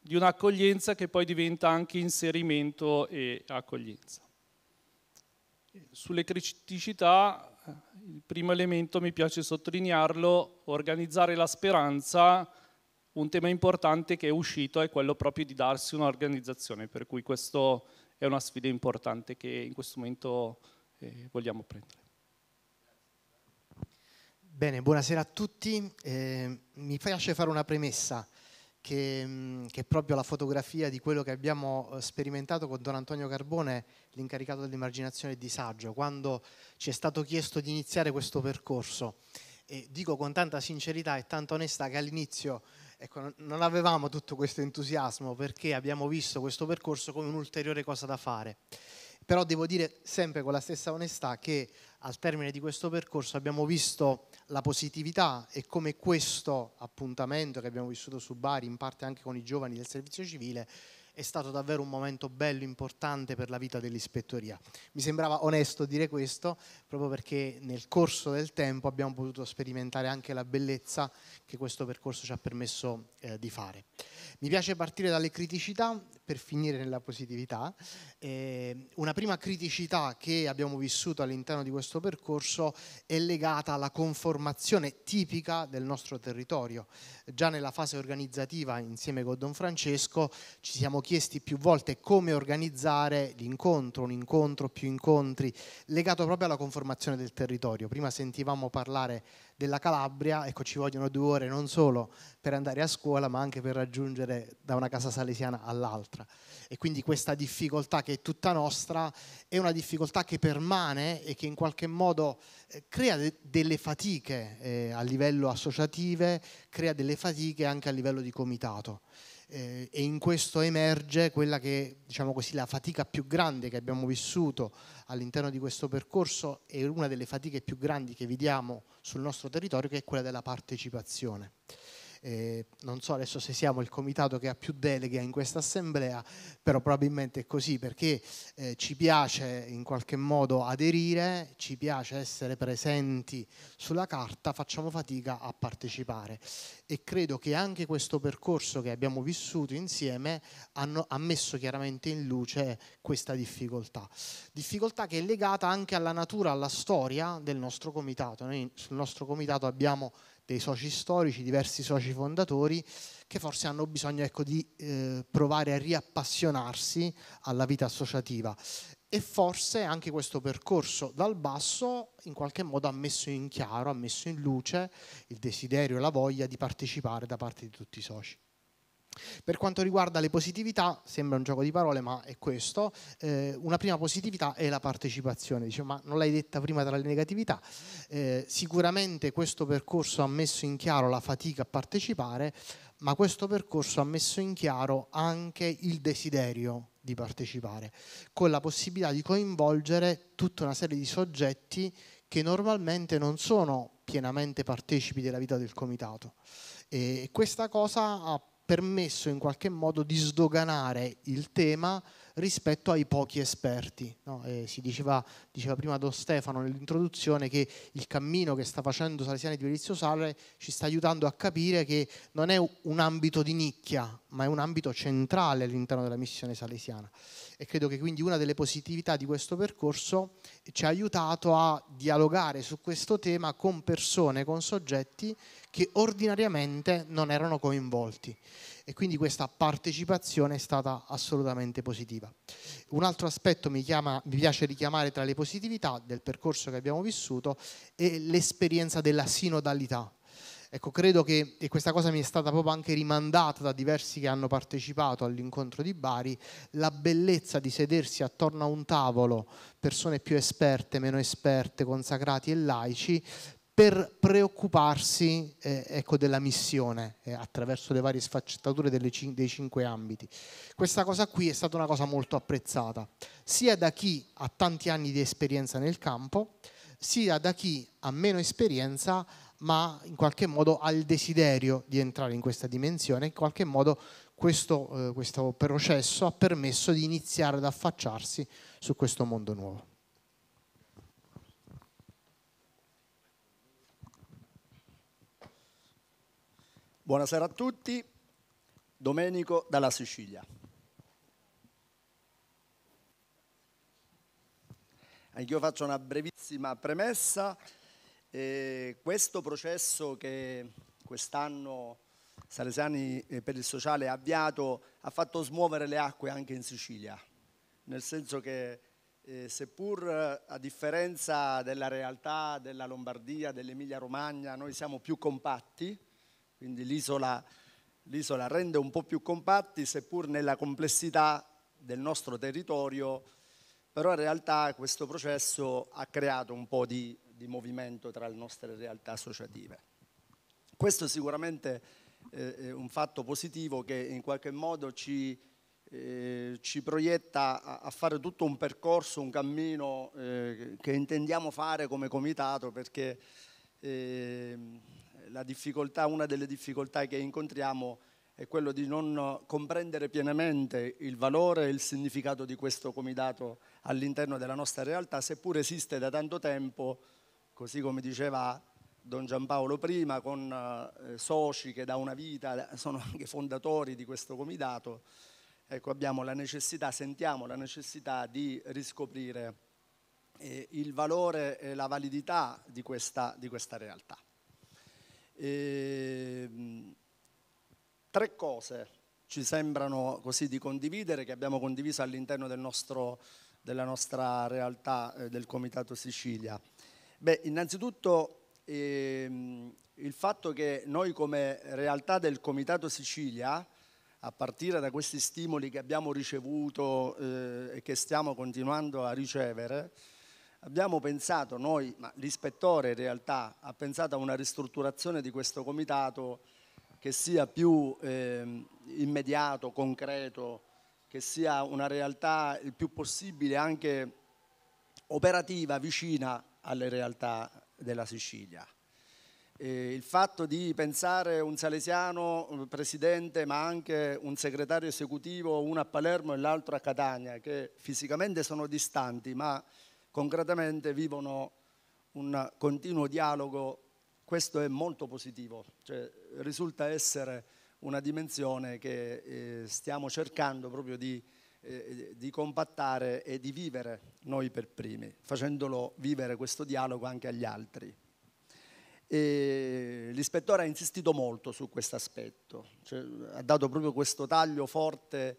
Speaker 5: di un'accoglienza che poi diventa anche inserimento e accoglienza. Sulle criticità, eh, il primo elemento mi piace sottolinearlo, organizzare la speranza, un tema importante che è uscito è quello proprio di darsi un'organizzazione, per cui questa è una sfida importante che in questo momento eh, vogliamo
Speaker 4: prendere.
Speaker 6: Bene, buonasera a tutti. Eh, mi piace fare una premessa che, mm, che, è proprio la fotografia di quello che abbiamo eh, sperimentato con Don Antonio Carbone, l'incaricato dell'immaginazione e disagio, quando ci è stato chiesto di iniziare questo percorso. E dico con tanta sincerità e tanta onestà che all'inizio ecco, non avevamo tutto questo entusiasmo perché abbiamo visto questo percorso come un'ulteriore cosa da fare però devo dire sempre con la stessa onestà che al termine di questo percorso abbiamo visto la positività e come questo appuntamento che abbiamo vissuto su Bari, in parte anche con i giovani del servizio civile, è stato davvero un momento bello, importante per la vita dell'ispettoria. Mi sembrava onesto dire questo, proprio perché nel corso del tempo abbiamo potuto sperimentare anche la bellezza che questo percorso ci ha permesso eh, di fare. Mi piace partire dalle criticità per finire nella positività. Eh, una prima criticità che abbiamo vissuto all'interno di questo percorso è legata alla conformazione tipica del nostro territorio. Già nella fase organizzativa insieme con Don Francesco ci siamo chiesti più volte come organizzare l'incontro, un incontro, più incontri, legato proprio alla conformazione del territorio. Prima sentivamo parlare della Calabria, ecco ci vogliono due ore non solo per andare a scuola ma anche per raggiungere da una casa salesiana all'altra. E quindi questa difficoltà che è tutta nostra è una difficoltà che permane e che in qualche modo eh, crea de delle fatiche eh, a livello associative, crea delle fatiche anche a livello di comitato eh, e in questo emerge quella che diciamo così la fatica più grande che abbiamo vissuto all'interno di questo percorso e una delle fatiche più grandi che vediamo sul nostro territorio che è quella della partecipazione eh, non so adesso se siamo il comitato che ha più deleghe in questa assemblea, però probabilmente è così perché eh, ci piace in qualche modo aderire, ci piace essere presenti sulla carta, facciamo fatica a partecipare e credo che anche questo percorso che abbiamo vissuto insieme hanno, ha messo chiaramente in luce questa difficoltà, difficoltà che è legata anche alla natura, alla storia del nostro comitato. Noi sul nostro comitato abbiamo dei soci storici, diversi soci fondatori che forse hanno bisogno ecco, di eh, provare a riappassionarsi alla vita associativa e forse anche questo percorso dal basso in qualche modo ha messo in chiaro, ha messo in luce il desiderio e la voglia di partecipare da parte di tutti i soci. Per quanto riguarda le positività, sembra un gioco di parole, ma è questo. Eh, una prima positività è la partecipazione, dice, ma non l'hai detta prima tra le negatività. Eh, sicuramente questo percorso ha messo in chiaro la fatica a partecipare, ma questo percorso ha messo in chiaro anche il desiderio di partecipare, con la possibilità di coinvolgere tutta una serie di soggetti che normalmente non sono pienamente partecipi della vita del comitato. E questa cosa ha permesso in qualche modo di sdoganare il tema rispetto ai pochi esperti. No? si diceva, diceva, prima Don Stefano nell'introduzione che il cammino che sta facendo Salesiani di Verizio Sale ci sta aiutando a capire che non è un ambito di nicchia, ma è un ambito centrale all'interno della missione salesiana. E credo che quindi una delle positività di questo percorso ci ha aiutato a dialogare su questo tema con persone, con soggetti che ordinariamente non erano coinvolti e quindi questa partecipazione è stata assolutamente positiva. Un altro aspetto mi, chiama, mi piace richiamare tra le positività del percorso che abbiamo vissuto è l'esperienza della sinodalità, Ecco, credo che, e questa cosa mi è stata proprio anche rimandata da diversi che hanno partecipato all'incontro di Bari, la bellezza di sedersi attorno a un tavolo, persone più esperte, meno esperte, consacrati e laici, per preoccuparsi eh, ecco, della missione eh, attraverso le varie sfaccettature cin- dei cinque ambiti. Questa cosa qui è stata una cosa molto apprezzata, sia da chi ha tanti anni di esperienza nel campo, sia da chi ha meno esperienza ma in qualche modo ha il desiderio di entrare in questa dimensione, in qualche modo questo, eh, questo processo ha permesso di iniziare ad affacciarsi su questo mondo nuovo.
Speaker 7: Buonasera a tutti, Domenico dalla Sicilia. Anch'io faccio una brevissima premessa. Eh, questo processo che quest'anno Salesiani per il Sociale ha avviato ha fatto smuovere le acque anche in Sicilia, nel senso che eh, seppur a differenza della realtà della Lombardia, dell'Emilia Romagna, noi siamo più compatti, quindi l'isola, l'isola rende un po' più compatti, seppur nella complessità del nostro territorio, però in realtà questo processo ha creato un po' di, di movimento tra le nostre realtà associative. Questo è sicuramente eh, un fatto positivo che in qualche modo ci, eh, ci proietta a, a, fare tutto un percorso, un cammino eh, che intendiamo fare come comitato perché ehm, una delle difficoltà che incontriamo è quello di non comprendere pienamente il valore e il significato di questo comitato all'interno della nostra realtà, seppur esiste da tanto tempo, così come diceva Don Giampaolo prima, con eh, soci che da una vita sono anche fondatori di questo comitato, ecco, abbiamo la necessità, sentiamo la necessità di riscoprire eh, il valore e la validità di questa, di questa realtà. Ehm, tre cose ci sembrano così di condividere, che abbiamo condiviso all'interno del della nostra realtà eh, del Comitato Sicilia. Beh, innanzitutto ehm, il fatto che noi come realtà del Comitato Sicilia, a partire da questi stimoli che abbiamo ricevuto eh, e che stiamo continuando a ricevere, Abbiamo pensato noi, ma l'ispettore in realtà ha pensato a una ristrutturazione di questo comitato che sia più eh, immediato, concreto, che sia una realtà il più possibile anche operativa, vicina alle realtà della Sicilia. Eh, il fatto di pensare un salesiano presidente ma anche un segretario esecutivo, uno a Palermo e l'altro a Catania, che fisicamente sono distanti ma concretamente vivono un continuo dialogo, questo è molto positivo, cioè, risulta essere una dimensione che eh, stiamo cercando proprio di, eh, di, compattare e di vivere noi per primi, facendolo vivere questo dialogo anche agli altri. E l'ispettore ha insistito molto su questo aspetto, cioè, ha dato proprio questo taglio forte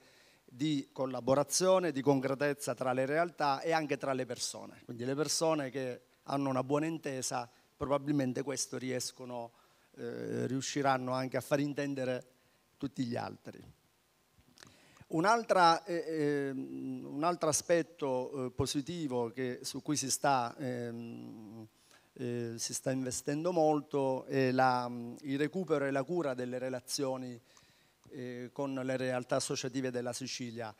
Speaker 7: di collaborazione, di concretezza tra le realtà e anche tra le persone. Quindi le persone che hanno una buona intesa probabilmente questo riescono, eh, riusciranno anche a far intendere tutti gli altri. Un, eh, ehm, un altro aspetto eh, positivo che, su cui si sta, ehm, eh, si sta investendo molto è la, mm, il recupero e la cura delle relazioni eh, con le realtà associative della Sicilia.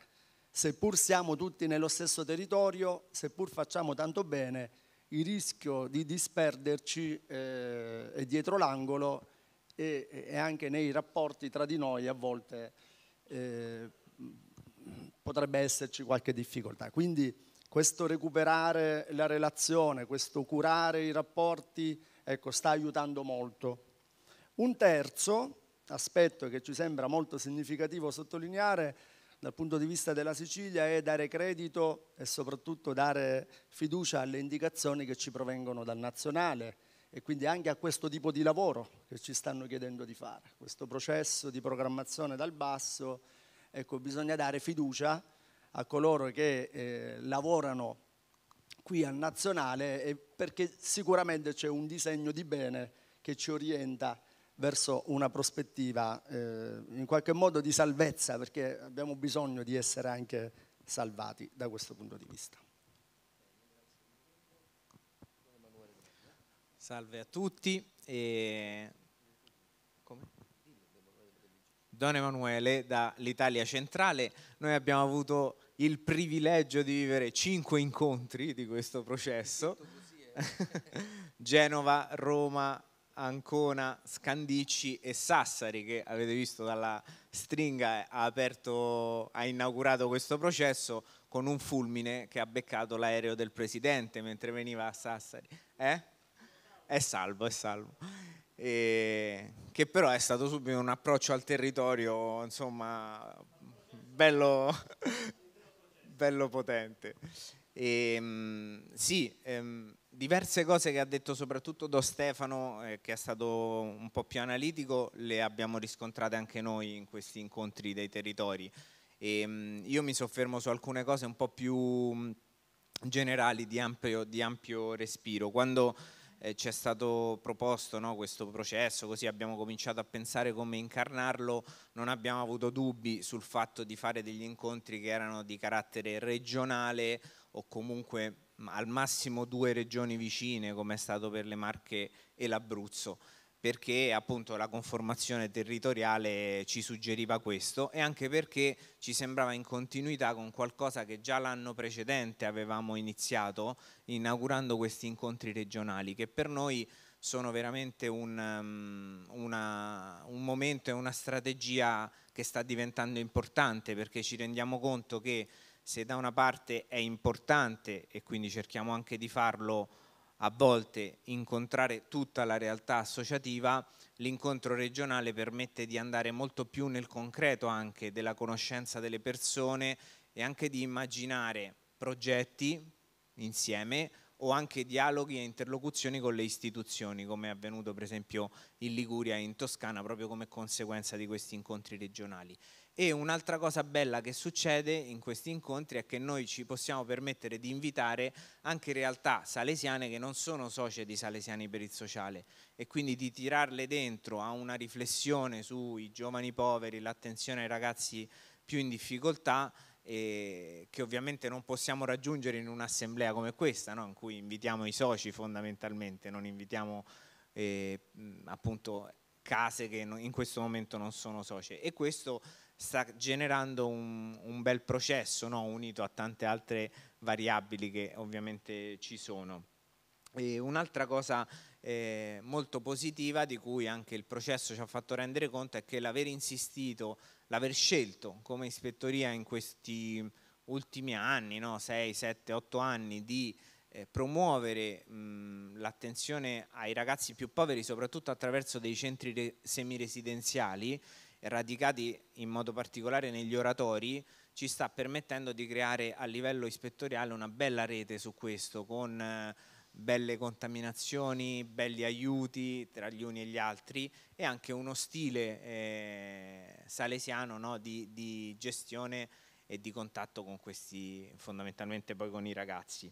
Speaker 7: Seppur siamo tutti nello stesso territorio, seppur facciamo tanto bene, il rischio di disperderci eh, è dietro l'angolo e, e, anche nei rapporti tra di noi a volte eh, potrebbe esserci qualche difficoltà. Quindi questo recuperare la relazione, questo curare i rapporti, ecco, sta aiutando molto. Un terzo aspetto che ci sembra molto significativo sottolineare dal punto di vista della Sicilia è dare credito e soprattutto dare fiducia alle indicazioni che ci provengono dal nazionale e quindi anche a questo tipo di lavoro che ci stanno chiedendo di fare. Questo processo di programmazione dal basso, ecco, bisogna dare fiducia a coloro che eh, lavorano qui al nazionale perché sicuramente c'è un disegno di bene che ci orienta verso una prospettiva eh, in qualche modo di salvezza, perché abbiamo bisogno di essere anche salvati da questo punto di vista.
Speaker 8: Salve a tutti. E... Don Emanuele dall'Italia Centrale. Noi abbiamo avuto il privilegio di vivere cinque incontri di questo processo. <laughs> Genova, Roma, Ancona, Scandicci e Sassari che avete visto dalla stringa ha, aperto, ha inaugurato questo processo con un fulmine che ha beccato l'aereo del presidente mentre veniva a Sassari. Eh? È salvo, è salvo. E che però è stato subito un approccio al territorio, insomma, bello, <laughs> bello potente. E, ehm, sì, ehm, diverse cose che ha detto soprattutto Do Stefano, eh, che è stato un po' più analitico, le abbiamo riscontrate anche noi in questi incontri dei territori. E, ehm, mh, io mi soffermo su alcune cose un po' più mh, generali, di ampio, di ampio respiro. Quando eh, ci è stato proposto no, questo processo, così abbiamo cominciato a pensare come incarnarlo, non abbiamo avuto dubbi sul fatto di fare degli incontri che erano di carattere regionale o comunque al massimo due regioni vicine, come è stato per le Marche e l'Abruzzo perché appunto la conformazione territoriale ci suggeriva questo e anche perché ci sembrava in continuità con qualcosa che già l'anno precedente avevamo iniziato inaugurando questi incontri regionali che per noi sono veramente un, um, una, un momento e una strategia che sta diventando importante perché ci rendiamo conto che se da una parte è importante e quindi cerchiamo anche di farlo a volte incontrare tutta la realtà associativa, l'incontro regionale permette di andare molto più nel concreto anche della conoscenza delle persone e anche di immaginare progetti insieme o anche dialoghi e interlocuzioni con le istituzioni, come è avvenuto per esempio in Liguria e in Toscana, proprio come conseguenza di questi incontri regionali. E un'altra cosa bella che succede in questi incontri è che noi ci possiamo permettere di invitare anche realtà salesiane che non sono socie di Salesiani per il Sociale e quindi di tirarle dentro a una riflessione sui giovani poveri, l'attenzione ai ragazzi più in difficoltà eh, che ovviamente non possiamo raggiungere in un'assemblea come questa, no? in cui invitiamo i soci fondamentalmente, non invitiamo eh, appunto case che in questo momento non sono socie. E questo sta generando un, un bel processo no? unito a tante altre variabili che ovviamente ci sono. un'altra cosa eh, molto positiva di cui anche il processo ci ha fatto rendere conto è che l'aver insistito, l'aver scelto come ispettoria in questi ultimi anni, 6, 7, 8 anni di eh, promuovere l'attenzione ai ragazzi più poveri soprattutto attraverso dei centri re- semiresidenziali radicati in modo particolare negli oratori, ci sta permettendo di creare a livello ispettoriale una bella rete su questo, con eh, belle contaminazioni, belli aiuti tra gli uni e gli altri e anche uno stile eh, salesiano no, di, di, gestione e di contatto con questi, fondamentalmente poi con i ragazzi.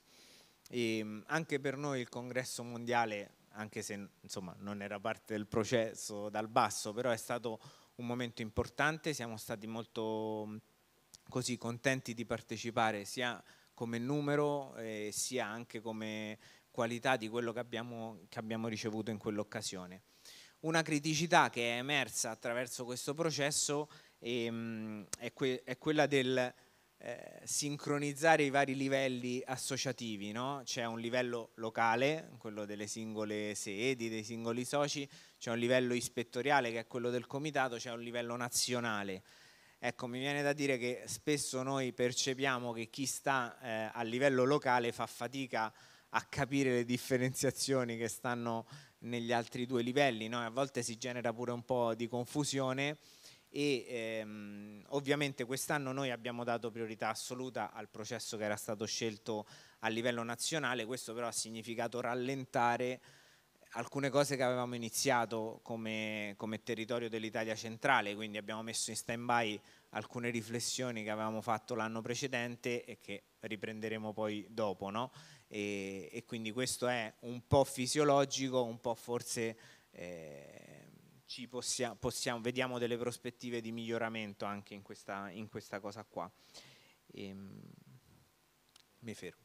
Speaker 8: E, ehm, anche per noi il congresso mondiale, anche se insomma, non era parte del processo dal basso, però è stato un momento importante, siamo stati molto mm, così contenti di partecipare sia come numero eh, sia anche come qualità di quello che abbiamo, che abbiamo ricevuto in quell'occasione. Una criticità che è emersa attraverso questo processo ehm, è, que è quella del eh, sincronizzare i vari livelli associativi, no? c'è un livello locale, quello delle singole sedi, dei singoli soci, c'è un livello ispettoriale che è quello del comitato, c'è un livello nazionale. Ecco, mi viene da dire che spesso noi percepiamo che chi sta eh, a livello locale fa fatica a capire le differenziazioni che stanno negli altri due livelli, no? a volte si genera pure un po' di confusione e ehm, ovviamente quest'anno noi abbiamo dato priorità assoluta al processo che era stato scelto a livello nazionale, questo però ha significato rallentare alcune cose che avevamo iniziato come, come territorio dell'Italia centrale, quindi abbiamo messo in stand-by alcune riflessioni che avevamo fatto l'anno precedente e che riprenderemo poi dopo, no? e, e, quindi questo è un po' fisiologico, un po' forse... Eh, possia, possiamo, vediamo delle prospettive di miglioramento anche in questa, in questa cosa qua. E, ehm, mi fermo.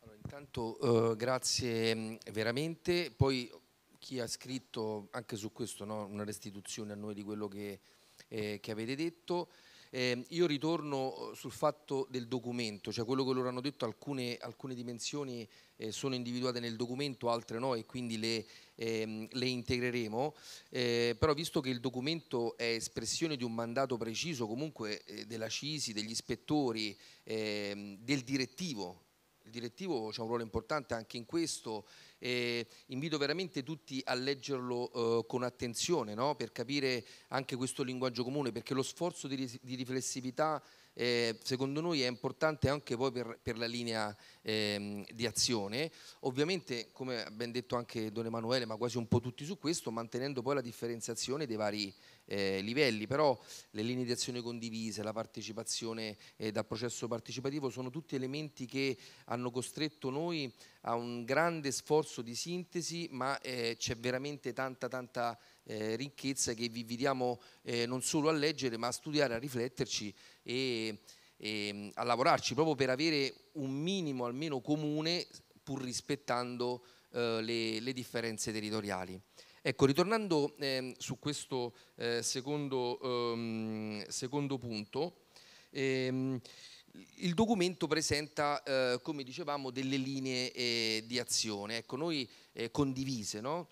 Speaker 8: Allora, intanto
Speaker 2: eh, grazie mm, veramente, poi chi ha scritto anche su questo no, una restituzione a noi di quello che, eh, che avete detto. Eh, io ritorno eh, sul fatto del documento, cioè quello che loro hanno detto, alcune, alcune dimensioni eh, sono individuate nel documento, altre no e quindi le, ehm, le integreremo, eh, però visto che il documento è espressione di un mandato preciso comunque eh, della CISI, degli ispettori, ehm, del direttivo, il direttivo ha un ruolo importante anche in questo e invito veramente tutti a leggerlo eh, con attenzione no? per capire anche questo linguaggio comune, perché lo sforzo di, di riflessività eh, secondo noi è importante anche poi per, per la linea ehm, di azione. Ovviamente, come ha ben detto anche Don Emanuele, ma quasi un po' tutti su questo, mantenendo poi la differenziazione dei vari eh, livelli, però le linee di azione condivise, la partecipazione eh, dal processo partecipativo sono tutti elementi che hanno costretto noi a un grande sforzo di sintesi, ma eh, c'è veramente tanta tanta eh, ricchezza che vi invitiamo eh, non solo a leggere, ma a studiare, a rifletterci e, e a lavorarci proprio per avere un minimo almeno comune pur rispettando eh, le, le differenze territoriali. Ecco, ritornando eh, su questo eh, secondo, ehm, secondo, punto, ehm, il documento presenta, eh, come dicevamo, delle linee eh, di azione, ecco, noi eh, condivise, no?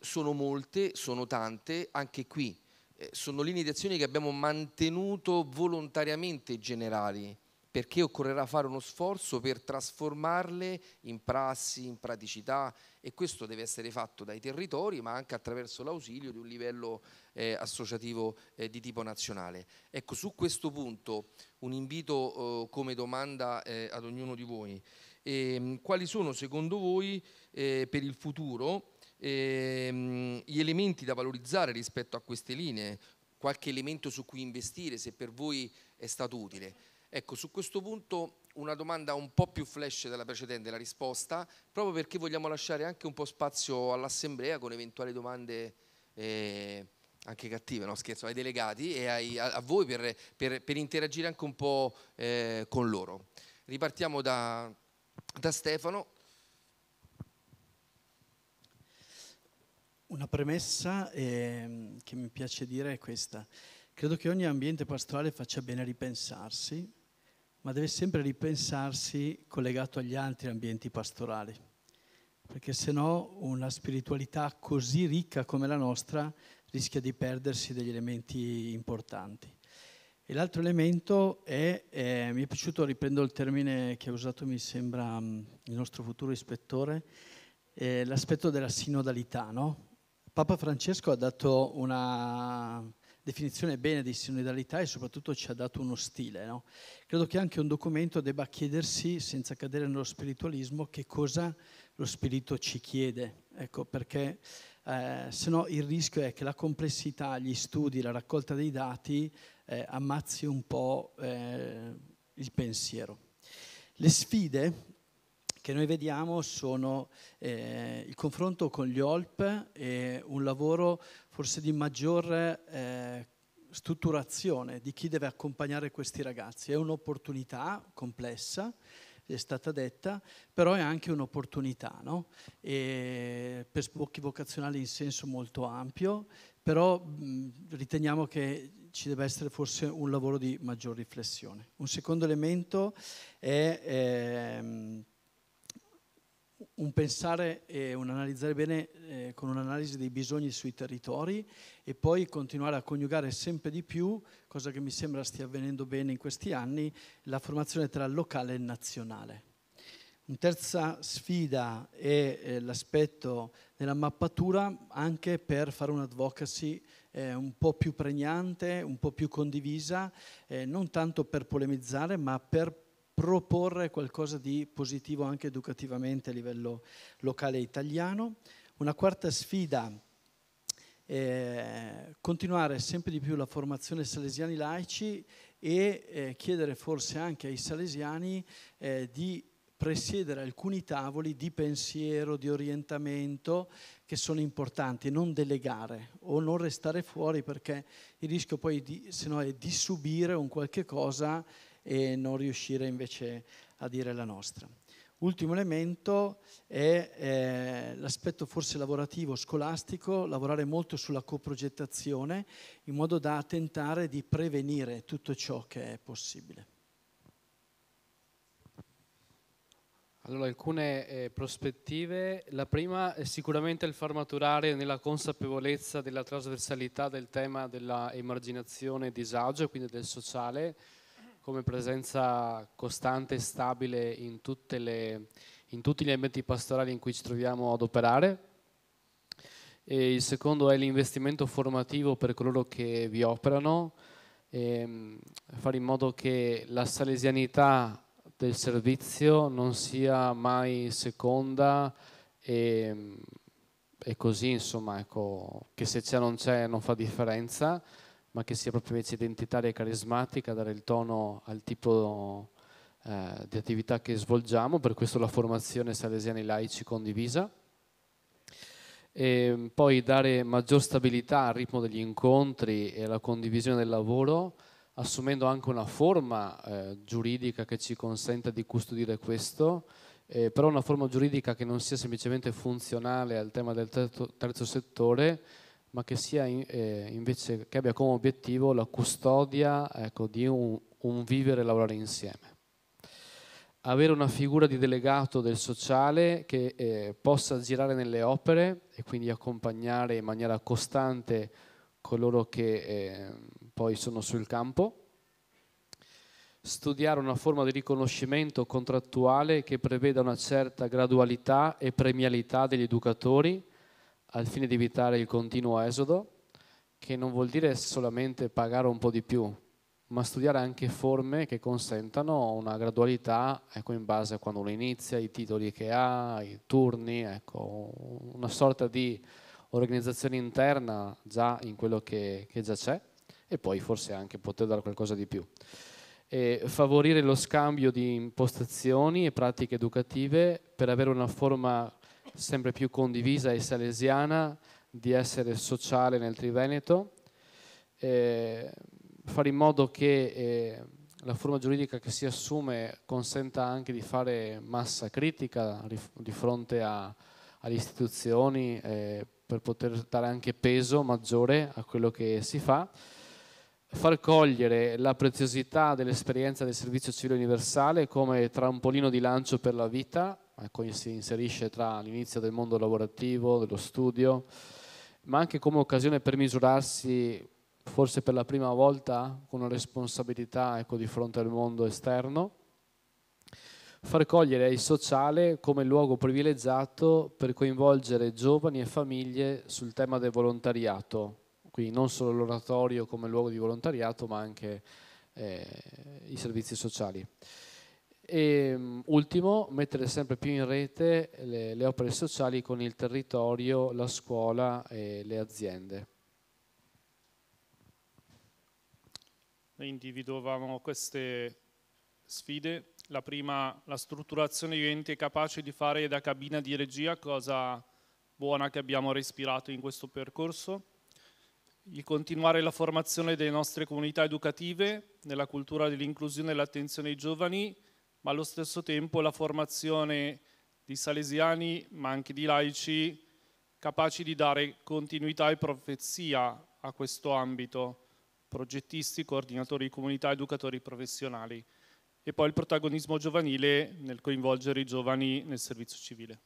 Speaker 2: sono molte, sono tante, anche qui eh, sono linee di azione che abbiamo mantenuto volontariamente generali, perché occorrerà fare uno sforzo per trasformarle in prassi, in praticità e questo deve essere fatto dai territori ma anche attraverso l'ausilio di un livello eh, associativo eh, di tipo nazionale. Ecco, su questo punto un invito eh, come domanda eh, ad ognuno di voi. E, ehm, quali sono secondo voi eh, per il futuro ehm, gli elementi da valorizzare rispetto a queste linee? Qualche elemento su cui investire se per voi è stato utile? Ecco, su questo punto una domanda un po' più flash della precedente, la risposta, proprio perché vogliamo lasciare anche un po' spazio all'Assemblea con eventuali domande eh, anche cattive, no scherzo, ai delegati e ai, a, a, voi per, per, per, interagire anche un po' eh, con loro. Ripartiamo da, da Stefano.
Speaker 3: Una premessa eh, che mi piace dire è questa. Credo che ogni ambiente pastorale faccia bene a ripensarsi ma deve sempre ripensarsi collegato agli altri ambienti pastorali, perché se no una spiritualità così ricca come la nostra rischia di perdersi degli elementi importanti. E l'altro elemento è, eh, mi è piaciuto, riprendo il termine che ha usato, mi sembra, mm, il nostro futuro ispettore, eh, l'aspetto della sinodalità. No? Papa Francesco ha dato una definizione bene di sinodalità e soprattutto ci ha dato uno stile. No? Credo che anche un documento debba chiedersi, senza cadere nello spiritualismo, che cosa lo spirito ci chiede, ecco, perché eh, se no il rischio è che la complessità, gli studi, la raccolta dei dati eh, ammazzi un po' eh, il pensiero. Le sfide che noi vediamo sono eh, il confronto con gli OLP e un lavoro forse di maggiore eh, strutturazione di chi deve accompagnare questi ragazzi. È un'opportunità complessa, è stata detta, però è anche un'opportunità, no? per sbocchi vocazionali in senso molto ampio, però mh, riteniamo che ci debba essere forse un lavoro di maggior riflessione. Un secondo elemento è... Ehm, un pensare e un analizzare bene eh, con un'analisi dei bisogni sui territori e poi continuare a coniugare sempre di più, cosa che mi sembra stia avvenendo bene in questi anni, la formazione tra locale e nazionale. Una terza sfida è eh, l'aspetto della mappatura anche per fare un'advocacy eh, un po' più pregnante, un po' più condivisa, eh, non tanto per polemizzare ma per proporre qualcosa di positivo anche educativamente a livello locale italiano. Una quarta sfida eh, continuare sempre di più la formazione salesiani laici e eh, chiedere forse anche ai salesiani eh, di presiedere alcuni tavoli di pensiero, di orientamento che sono importanti, non delegare o non restare fuori perché il rischio poi di, se no è di subire un qualche cosa e non riuscire invece a dire la nostra. Ultimo elemento è eh, l'aspetto forse lavorativo, scolastico, lavorare molto sulla coprogettazione in modo da tentare di prevenire tutto ciò che è possibile.
Speaker 4: Allora, alcune eh, prospettive. La prima è sicuramente il far maturare nella consapevolezza della trasversalità del tema dell'emarginazione e disagio, quindi del sociale, come presenza costante e stabile in, le, in tutti gli ambienti pastorali in cui ci troviamo ad operare. E il secondo è l'investimento formativo per coloro che vi operano, ehm, fare in modo che la salesianità del servizio non sia mai seconda e, e così insomma ecco, che se c'è o non c'è non fa differenza ma che sia proprio invece identitaria e carismatica, dare il tono al tipo eh, di attività che svolgiamo, per questo la formazione Salesiani Laici condivisa. E ehm, poi dare maggior stabilità al ritmo degli incontri e alla condivisione del lavoro, assumendo anche una forma eh, giuridica che ci consenta di custodire questo, eh, però una forma giuridica che non sia semplicemente funzionale al tema del terzo, terzo settore, ma che, in, eh, invece, che abbia come obiettivo la custodia ecco, di un, un vivere e lavorare insieme. Avere una figura di delegato del sociale che eh, possa girare nelle opere e quindi accompagnare in maniera costante coloro che eh, poi sono sul campo. Studiare una forma di riconoscimento contrattuale che preveda una certa gradualità e premialità degli educatori al fine di evitare il continuo esodo, che non vuol dire solamente pagare un po' di più, ma studiare anche forme che consentano una gradualità ecco, in base a quando uno inizia, i titoli che ha, i turni, ecco, una sorta di organizzazione interna già in quello che, che già c'è e poi forse anche poter dare qualcosa di più. E favorire lo scambio di impostazioni e pratiche educative per avere una forma sempre più condivisa e salesiana di essere sociale nel Triveneto, eh, fare in modo che eh, la forma giuridica che si assume consenta anche di fare massa critica di fronte a, alle istituzioni eh, per poter dare anche peso maggiore a quello che si fa far cogliere la preziosità dell'esperienza del servizio civile universale come trampolino di lancio per la vita Ecco, si inserisce tra l'inizio del mondo lavorativo, dello studio, ma anche come occasione per misurarsi forse per la prima volta con una responsabilità ecco, di fronte al mondo esterno, far cogliere il sociale come luogo privilegiato per coinvolgere giovani e famiglie sul tema del volontariato, quindi non solo l'oratorio come luogo di volontariato ma anche eh, i servizi sociali. E mm, ultimo, mettere sempre più in rete le, le opere sociali con il territorio, la scuola e le aziende.
Speaker 5: Noi individuavamo queste sfide. La prima, la strutturazione di ente capace di fare da cabina di regia, cosa buona che abbiamo respirato in questo percorso. Il continuare la formazione delle nostre comunità educative nella cultura dell'inclusione e l'attenzione ai giovani ma allo stesso tempo la formazione di salesiani, ma anche di laici, capaci di dare continuità e profezia a questo ambito, progettisti, coordinatori di comunità, educatori professionali e poi il protagonismo giovanile nel coinvolgere i giovani nel servizio civile.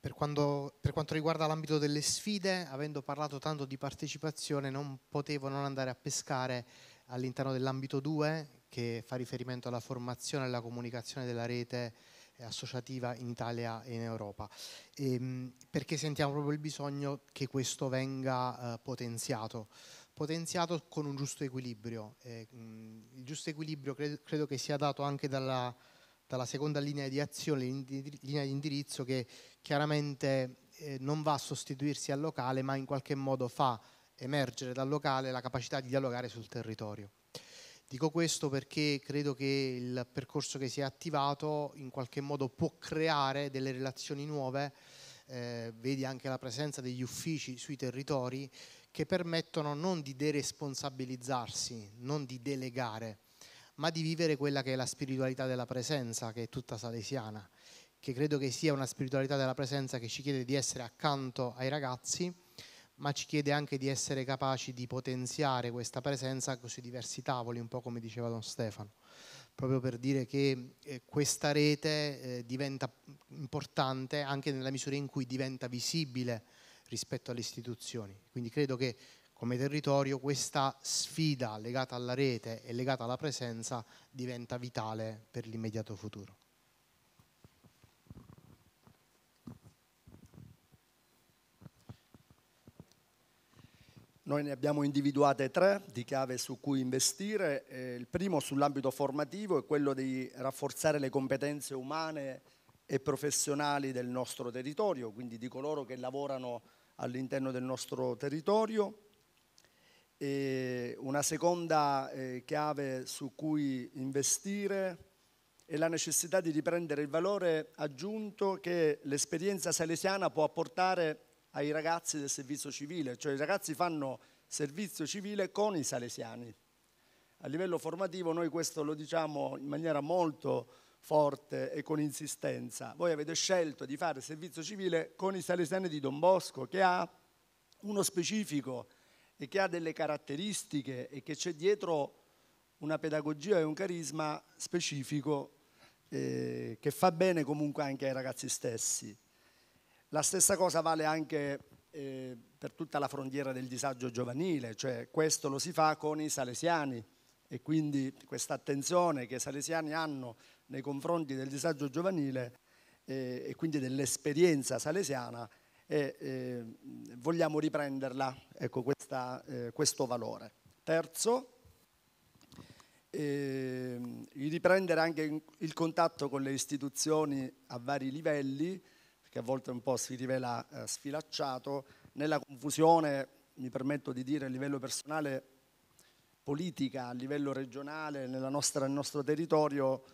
Speaker 6: Per, quando, per, quanto riguarda l'ambito delle sfide, avendo parlato tanto di partecipazione, non potevo non andare a pescare all'interno dell'ambito 2 che fa riferimento alla formazione e alla comunicazione della rete eh, associativa in Italia e in Europa, ehm, perché sentiamo proprio il bisogno che questo venga eh, potenziato, potenziato con un giusto equilibrio. Eh, mh, mm, il giusto equilibrio cre credo che sia dato anche dalla, dalla seconda linea di azione, linea di indirizzo che chiaramente eh, non va a sostituirsi al locale, ma in qualche modo fa emergere dal locale la capacità di dialogare sul territorio. Dico questo perché credo che il percorso che si è attivato in qualche modo può creare delle relazioni nuove, eh, vedi anche la presenza degli uffici sui territori che permettono non di deresponsabilizzarsi, non di delegare, ma di vivere quella che è la spiritualità della presenza, che è tutta salesiana, che credo che sia una spiritualità della presenza che ci chiede di essere accanto ai ragazzi ma ci chiede anche di essere capaci di potenziare questa presenza sui diversi tavoli, un po' come diceva Don Stefano, proprio per dire che eh, questa rete eh, diventa importante anche nella misura in cui diventa visibile rispetto alle istituzioni. Quindi credo che come territorio questa sfida legata alla rete e legata alla presenza diventa vitale per l'immediato futuro.
Speaker 7: Noi ne abbiamo individuate tre di chiave su cui investire. Eh, il primo sull'ambito formativo è quello di rafforzare le competenze umane e professionali del nostro territorio, quindi di coloro che lavorano all'interno del nostro territorio. E una seconda eh, chiave su cui investire è la necessità di riprendere il valore aggiunto che l'esperienza salesiana può apportare ai ragazzi del servizio civile, cioè i ragazzi fanno servizio civile con i salesiani. A livello formativo noi questo lo diciamo in maniera molto forte e con insistenza. Voi avete scelto di fare servizio civile con i salesiani di Don Bosco che ha uno specifico e che ha delle caratteristiche e che c'è dietro una pedagogia e un carisma specifico eh, che fa bene comunque anche ai ragazzi stessi. La stessa cosa vale anche eh, per tutta la frontiera del disagio giovanile, cioè questo lo si fa con i salesiani e quindi questa attenzione che i salesiani hanno nei confronti del disagio giovanile eh, e quindi dell'esperienza salesiana e eh, vogliamo riprenderla, ecco, questa, eh, questo valore. Terzo, eh, riprendere anche il contatto con le istituzioni a vari livelli che a volte un po' si rivela eh, sfilacciato, nella confusione, mi permetto di dire a livello personale, politica, a livello regionale, nella nostra, nel nostro territorio,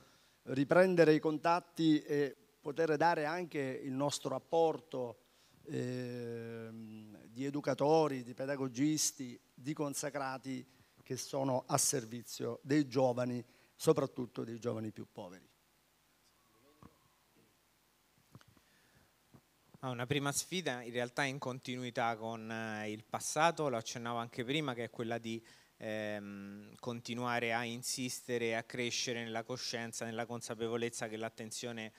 Speaker 7: riprendere i contatti e poter dare anche il nostro apporto eh, di educatori, di pedagogisti, di consacrati che sono a servizio dei giovani, soprattutto dei giovani più poveri.
Speaker 8: Ah, una prima sfida in realtà in continuità con eh, il passato, lo accennavo anche prima, che è quella di ehm, continuare a insistere e a crescere nella coscienza, nella consapevolezza che l'attenzione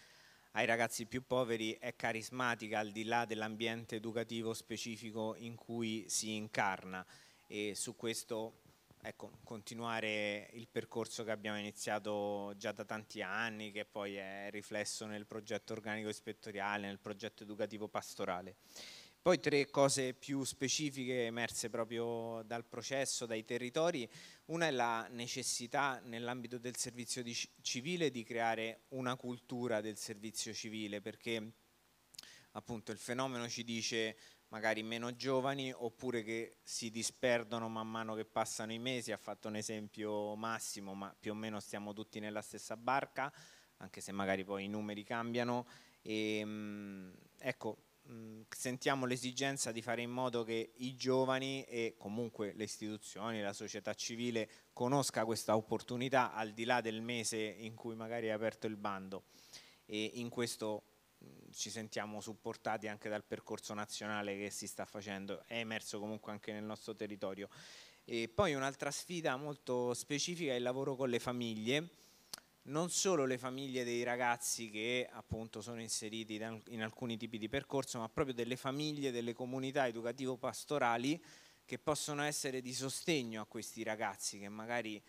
Speaker 8: ai ragazzi più poveri è carismatica al di là dell'ambiente educativo specifico in cui si incarna e su questo ecco, continuare il percorso che abbiamo iniziato già da tanti anni, che poi è riflesso nel progetto organico ispettoriale, nel progetto educativo pastorale. Poi tre cose più specifiche emerse proprio dal processo, dai territori. Una è la necessità nell'ambito del servizio civile di creare una cultura del servizio civile, perché appunto il fenomeno ci dice magari meno giovani oppure che si disperdono man mano che passano i mesi, ha fatto un esempio Massimo, ma più o meno stiamo tutti nella stessa barca, anche se magari poi i numeri cambiano. E, ehm, ecco, sentiamo l'esigenza di fare in modo che i giovani e comunque le istituzioni, la società civile conosca questa opportunità al di là del mese in cui magari è aperto il bando. E in questo ci sentiamo supportati anche dal percorso nazionale che si sta facendo, è emerso comunque anche nel nostro territorio. E poi un'altra sfida molto specifica è il lavoro con le famiglie, non solo le famiglie dei ragazzi che appunto sono inseriti in alcuni tipi di percorso, ma proprio delle famiglie, delle comunità educativo-pastorali che possono essere di sostegno a questi ragazzi che magari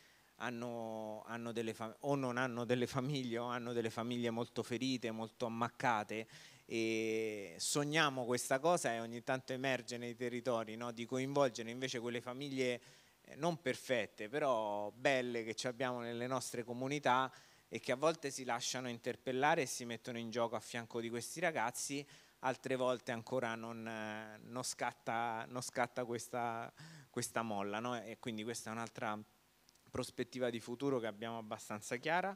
Speaker 8: hanno, hanno fam- o non hanno delle famiglie o hanno delle famiglie molto ferite, molto ammaccate e sogniamo questa cosa e ogni tanto emerge nei territori no? di coinvolgere invece quelle famiglie eh, non perfette però belle che abbiamo nelle nostre comunità e che a volte si lasciano interpellare e si mettono in gioco a fianco di questi ragazzi altre volte ancora non, non scatta, non scatta questa, questa molla no? e quindi questa è un'altra prospettiva di futuro che abbiamo abbastanza chiara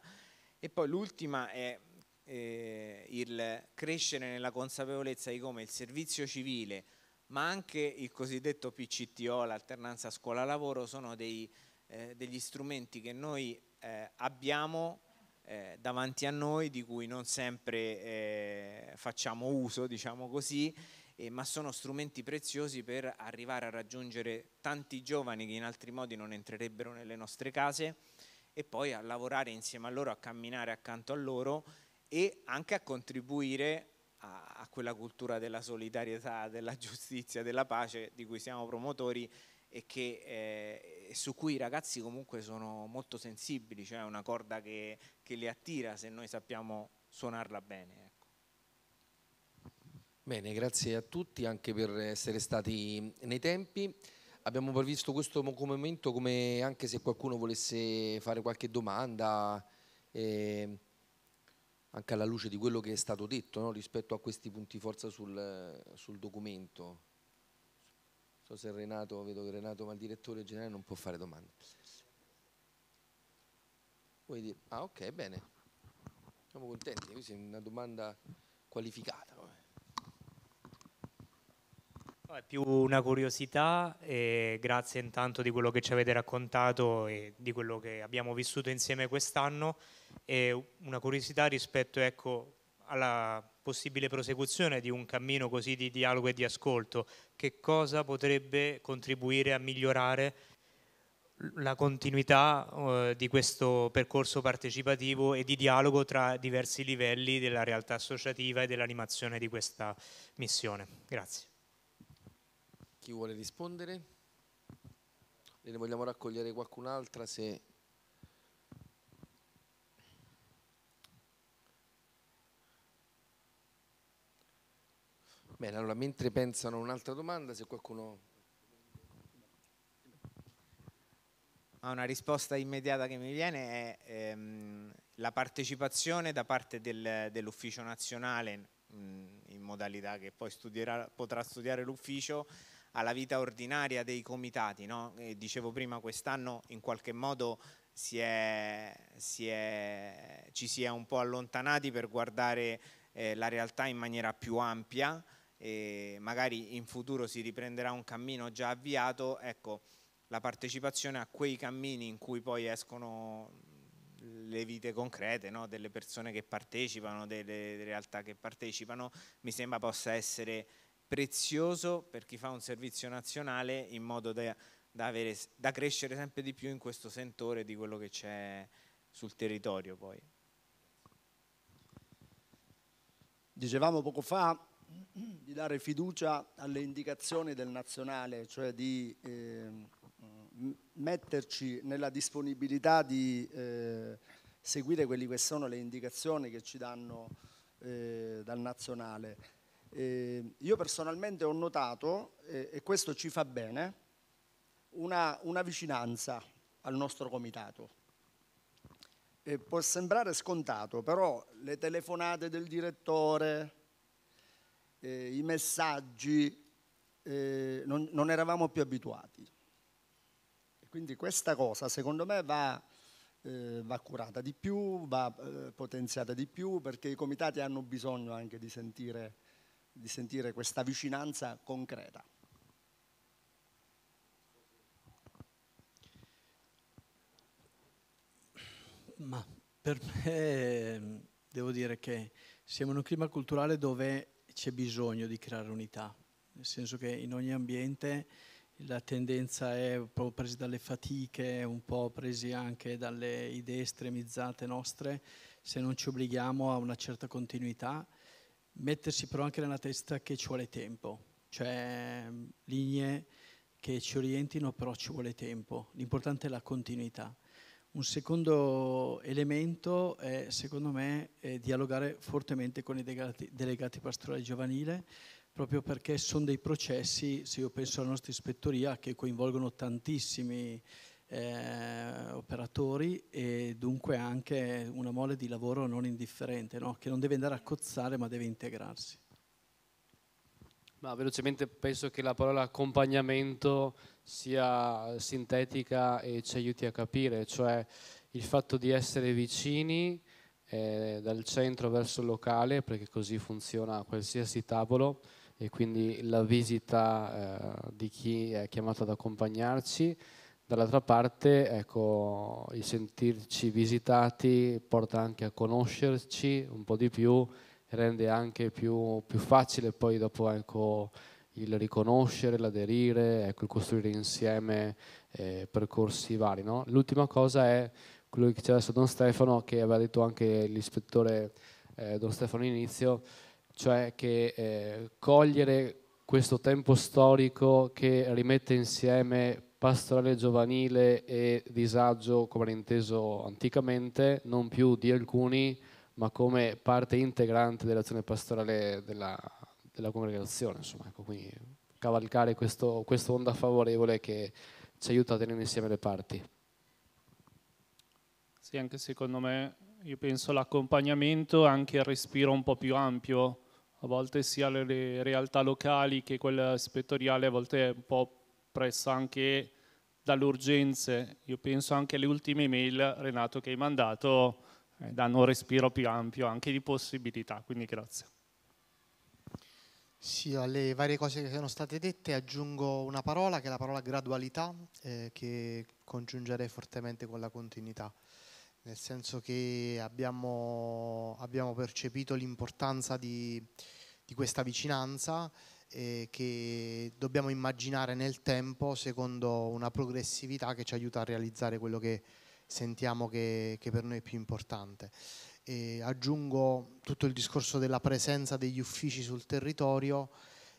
Speaker 8: e poi l'ultima è eh, il crescere nella consapevolezza di come il servizio civile ma anche il cosiddetto PCTO, l'alternanza scuola-lavoro, sono dei, eh, degli strumenti che noi eh, abbiamo eh, davanti a noi, di cui non sempre eh, facciamo uso, diciamo così, eh, ma sono strumenti preziosi per arrivare a raggiungere tanti giovani che in altri modi non entrerebbero nelle nostre case e poi a lavorare insieme a loro, a camminare accanto a loro e anche a contribuire a, a quella cultura della solidarietà, della giustizia, della pace di cui siamo promotori e che, eh, su cui i ragazzi comunque sono molto sensibili, cioè è una corda che, che li attira se noi sappiamo suonarla bene.
Speaker 2: Bene, grazie a tutti anche per essere stati nei tempi. Abbiamo previsto questo momento come anche se qualcuno volesse fare qualche domanda, eh, anche alla luce di quello che è stato detto no? rispetto a questi punti forza sul, sul documento. So se Renato, vedo che Renato, ma il direttore generale non può fare domande. Vuoi dire? Ah ok, bene. Siamo contenti, questa è una domanda qualificata.
Speaker 8: È più una curiosità e grazie intanto di quello che ci avete raccontato e di quello che abbiamo vissuto insieme quest'anno e una curiosità rispetto ecco, alla possibile prosecuzione di un cammino così di dialogo e di ascolto, che cosa potrebbe contribuire a migliorare la continuità eh, di questo percorso partecipativo e di dialogo tra diversi livelli della realtà associativa e dell'animazione di questa missione. Grazie.
Speaker 3: Chi vuole
Speaker 2: rispondere? Ne vogliamo raccogliere qualcun'altra se... Bene, allora mentre pensano un'altra domanda, se qualcuno...
Speaker 8: Una risposta immediata che mi viene è ehm, la partecipazione da parte del, dell'ufficio nazionale mh, mm, in modalità che poi studierà, potrà studiare l'ufficio alla vita ordinaria dei comitati. No? dicevo prima, quest'anno in qualche modo si è, si è, ci si è un po' allontanati per guardare eh, la realtà in maniera più ampia e magari in futuro si riprenderà un cammino già avviato, ecco, la partecipazione a quei cammini in cui poi escono le vite concrete no? delle persone che partecipano, delle realtà che partecipano, mi sembra possa essere prezioso per chi fa un servizio nazionale in modo da, da, avere, da crescere sempre di più in questo sentore di quello che c'è sul territorio poi.
Speaker 7: Dicevamo poco fa di dare fiducia alle indicazioni del nazionale, cioè di eh, metterci nella disponibilità di eh, seguire quelle che sono le indicazioni che ci danno eh, dal nazionale. Eh, io personalmente ho notato, eh, e questo ci fa bene, una, una vicinanza al nostro comitato. E eh, può sembrare scontato, però le telefonate del direttore, eh, i messaggi, eh, non, non, eravamo più abituati. E quindi questa cosa secondo me va, eh, va curata di più, va potenziata di più, perché i comitati hanno bisogno anche di sentire di sentire questa vicinanza concreta.
Speaker 3: Ma per me devo dire che siamo in un clima culturale dove c'è bisogno di creare unità, nel senso che in ogni ambiente la tendenza è un po' presa dalle fatiche, un po' presi anche dalle idee estremizzate nostre, se non ci obblighiamo a una certa continuità mettersi però anche nella testa che ci vuole tempo, cioè mm, linee che ci orientino però ci vuole tempo, l'importante è la continuità. Un secondo elemento è, secondo me, è dialogare fortemente con i delegati, delegati pastorali giovanile, proprio perché sono dei processi, se io penso alla nostra ispettoria, che coinvolgono tantissimi eh, operatori e dunque anche una mole di lavoro non indifferente, no? che non deve andare a cozzare ma deve integrarsi.
Speaker 4: Ma velocemente penso che la parola accompagnamento sia sintetica e ci aiuti a capire, cioè il fatto di essere vicini eh, dal centro verso il locale, perché così funziona qualsiasi tavolo e quindi la visita eh, di chi è chiamato ad accompagnarci Dall'altra parte, ecco, il sentirci visitati porta anche a conoscerci un po' di più, rende anche più, più facile poi dopo ecco, il riconoscere, l'aderire, ecco, il costruire insieme eh, percorsi vari. No? L'ultima cosa è quello che diceva adesso Don Stefano, che aveva detto anche l'ispettore eh, Don Stefano all'inizio, cioè che eh, cogliere questo tempo storico che rimette insieme pastorale giovanile e disagio come era inteso anticamente, non più di alcuni, ma come parte integrante dell'azione pastorale della, della congregazione. Insomma, ecco, quindi cavalcare questo, questa onda favorevole che ci aiuta a tenere insieme le parti.
Speaker 5: Sì, anche secondo me, io penso l'accompagnamento, anche il respiro un po' più ampio, a volte sia le realtà locali che quella spettoriale, a volte è un po' oppressa anche dalle urgenze. Io penso anche alle ultime email, Renato, che hai mandato, eh, danno un respiro più ampio anche di possibilità, quindi grazie.
Speaker 6: Sì, alle varie cose che sono state dette aggiungo una parola che è la parola gradualità eh, che congiungerei fortemente con la continuità, nel senso che abbiamo, abbiamo percepito l'importanza di, di questa vicinanza eh, che dobbiamo immaginare nel tempo secondo una progressività che ci aiuta a realizzare quello che sentiamo che, che per noi è più importante. E aggiungo tutto il discorso della presenza degli uffici sul territorio,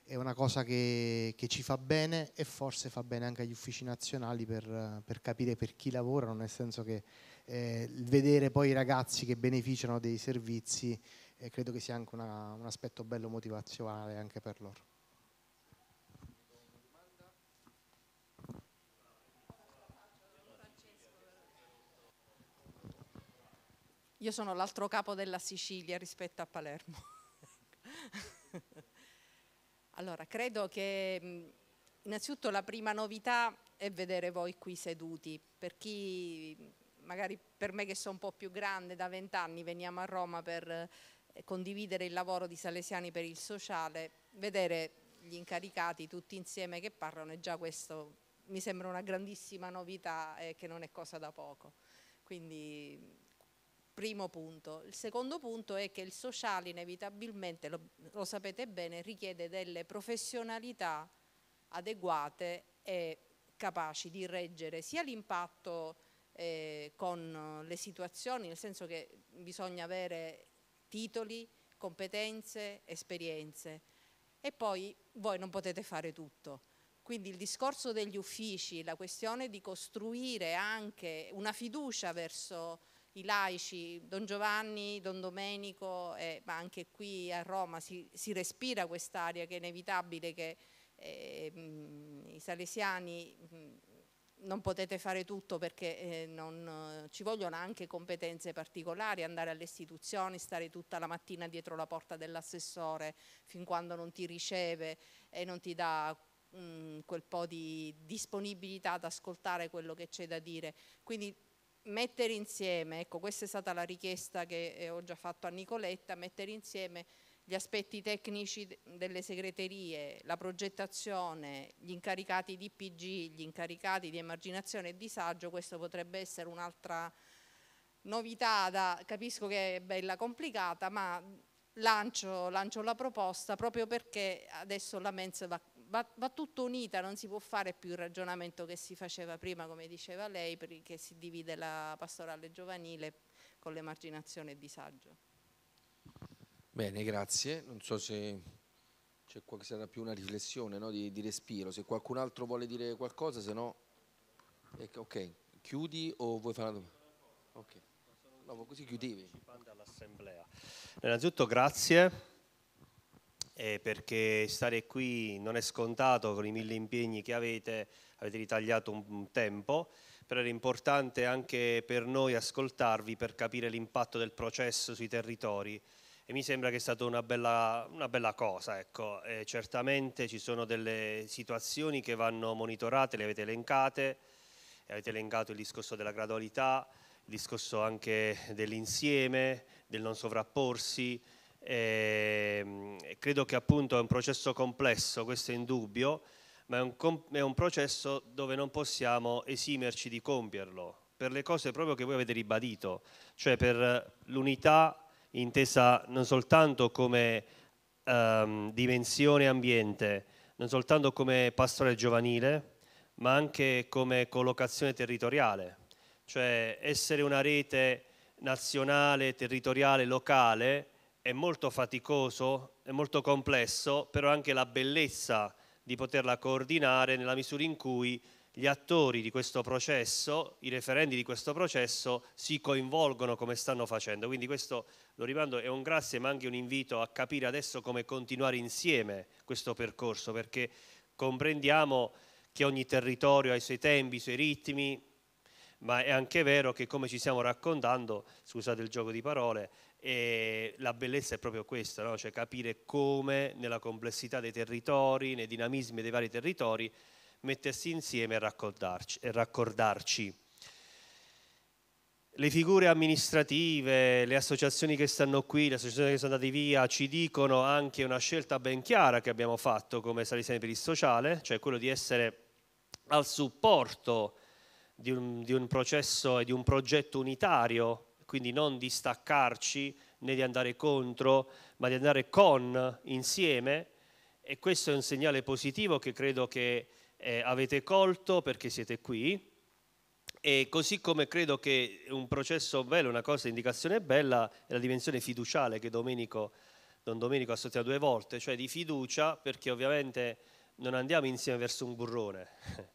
Speaker 6: è una cosa che, che, ci fa bene e forse fa bene anche agli uffici nazionali per, per capire per chi lavorano, nel senso che eh, vedere poi i ragazzi che beneficiano dei servizi eh, credo che sia anche una, un aspetto bello motivazionale anche per loro.
Speaker 9: Io sono l'altro capo della Sicilia rispetto a Palermo. <laughs> allora, credo che innanzitutto la prima novità è vedere voi qui seduti. Per chi, magari per me che sono un po' più grande, da vent'anni veniamo a Roma per eh, condividere il lavoro di Salesiani per il sociale, vedere gli incaricati tutti insieme che parlano è già questo mi sembra una grandissima novità e che non è cosa da poco. Quindi primo punto. Il secondo punto è che il sociale inevitabilmente, lo, lo sapete bene, richiede delle professionalità adeguate e capaci di reggere sia l'impatto eh, con le situazioni, nel senso che bisogna avere titoli, competenze, esperienze e poi voi non potete fare tutto. Quindi il discorso degli uffici, la questione di costruire anche una fiducia verso i laici, Don Giovanni, Don Domenico, eh, ma anche qui a Roma si, si respira quest'aria che è inevitabile che eh, mh, i salesiani mh, mm, non potete fare tutto perché eh, non, ci vogliono anche competenze particolari, andare alle istituzioni, stare tutta la mattina dietro la porta dell'assessore fin quando non ti riceve e non ti dà mm, quel po' di disponibilità ad ascoltare quello che c'è da dire. Quindi mettere insieme, ecco questa è stata la richiesta che eh, ho già fatto a Nicoletta, mettere insieme gli aspetti tecnici delle segreterie, la progettazione, gli incaricati di PG, gli incaricati di emarginazione e disagio, questo potrebbe essere un'altra novità, da, capisco che è bella complicata, ma lancio, lancio la proposta proprio perché adesso la mensa va, va, va, tutto unita, non si può fare più il ragionamento che si faceva prima, come diceva lei, perché si divide la pastorale giovanile con l'emarginazione e il disagio.
Speaker 2: Bene, grazie. Non so se c'è sarà più una riflessione no, di, di, respiro. Se qualcun altro vuole dire qualcosa, se no... Ok, chiudi o vuoi fare una domanda?
Speaker 1: Ok. No, così chiudevi. Innanzitutto grazie eh, perché stare qui non è scontato con i mille impegni che avete, avete ritagliato un, tempo, però era importante anche per noi ascoltarvi per capire l'impatto del processo sui territori e mi sembra che sia stata una bella, una bella cosa. Ecco. Eh, certamente ci sono delle situazioni che vanno monitorate, le avete elencate, avete elencato il discorso della gradualità, il discorso anche dell'insieme, del non sovrapporsi, Ehm, e credo che appunto è un processo complesso, questo è indubbio, ma è un, è un processo dove non possiamo esimerci di compierlo, per le cose proprio che voi avete ribadito, cioè per l'unità intesa non soltanto come ehm, dimensione ambiente, non soltanto come pastore giovanile, ma anche come collocazione territoriale, cioè essere una rete nazionale, territoriale, locale, è molto faticoso, è molto complesso, però anche la bellezza di poterla coordinare nella misura in cui gli attori di questo processo, i referenti di questo processo si coinvolgono come stanno facendo. Quindi questo lo rimando è un grazie ma anche un invito a capire adesso come continuare insieme questo percorso perché comprendiamo che ogni territorio ha i suoi tempi, i suoi ritmi, ma è anche vero che come ci stiamo raccontando, scusate il gioco di parole, e la bellezza è proprio questa, no? cioè capire come nella complessità dei territori, nei dinamismi dei vari territori, mettersi insieme e raccordarci. E raccordarci. Le figure amministrative, le associazioni che stanno qui, le associazioni che sono andate via, ci dicono anche una scelta ben chiara che abbiamo fatto come Salesiani per il Sociale, cioè quello di essere al supporto di un, di un processo e di un progetto unitario quindi non di staccarci né di andare contro, ma di andare con insieme e questo è un segnale positivo che credo che eh, avete colto perché siete qui e così come credo che un processo bello, una cosa, indicazione bella è la dimensione fiduciale che Domenico, Don Domenico ha sottolineato due volte, cioè di fiducia perché ovviamente non andiamo insieme verso un burrone, <laughs>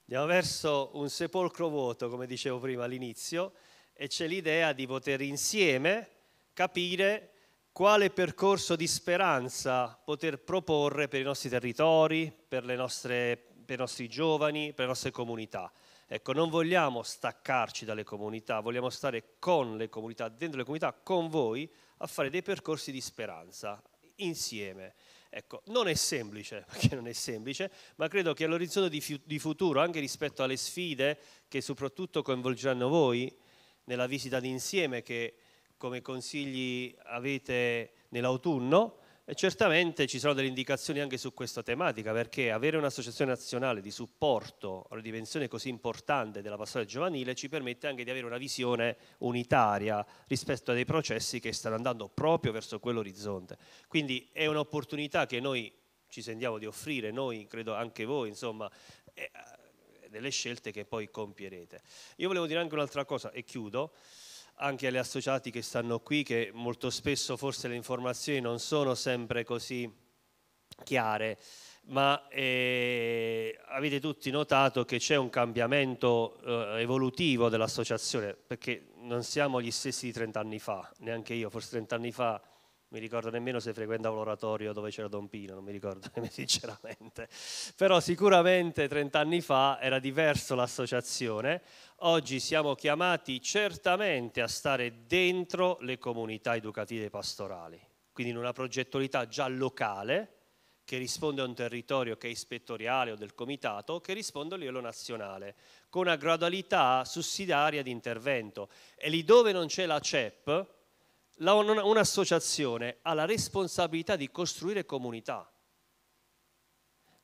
Speaker 1: andiamo verso un sepolcro vuoto come dicevo prima all'inizio e c'è l'idea di poter insieme capire quale percorso di speranza poter proporre per i nostri territori, per, nostre, per, i nostri giovani, per le nostre comunità. Ecco, non vogliamo staccarci dalle comunità, vogliamo stare con le comunità, dentro le comunità, con voi, a fare dei percorsi di speranza, insieme. Ecco, non è semplice, <laughs> perché non è semplice, ma credo che all'orizzonte di, di futuro, anche rispetto alle sfide che soprattutto coinvolgeranno voi, nella visita d'insieme che come consigli avete nell'autunno e certamente ci sono delle indicazioni anche su questa tematica perché avere un'associazione nazionale di supporto alla dimensione così importante della pastorale giovanile ci permette anche di avere una visione unitaria rispetto a dei processi che stanno andando proprio verso quell'orizzonte. Quindi è un'opportunità che noi ci sentiamo di offrire, noi credo anche voi, insomma, eh, delle scelte che poi compierete. Io volevo dire anche un'altra cosa e chiudo anche agli associati che stanno qui, che molto spesso forse le informazioni non sono sempre così chiare, ma eh, avete tutti notato che c'è un cambiamento eh, evolutivo dell'associazione, perché non siamo gli stessi di 30 anni fa, neanche io, forse 30 anni fa mi ricordo nemmeno se frequentavo l'oratorio dove c'era Don Pino, non mi ricordo <laughs> sinceramente, però sicuramente 30 anni fa era diverso l'associazione, oggi siamo chiamati certamente a stare dentro le comunità educative pastorali, quindi in una progettualità già locale che risponde a un territorio che è ispettoriale o del comitato, che risponde a livello nazionale, con una gradualità sussidiaria di intervento. E lì dove non c'è la CEP, un'associazione ha la responsabilità di costruire comunità.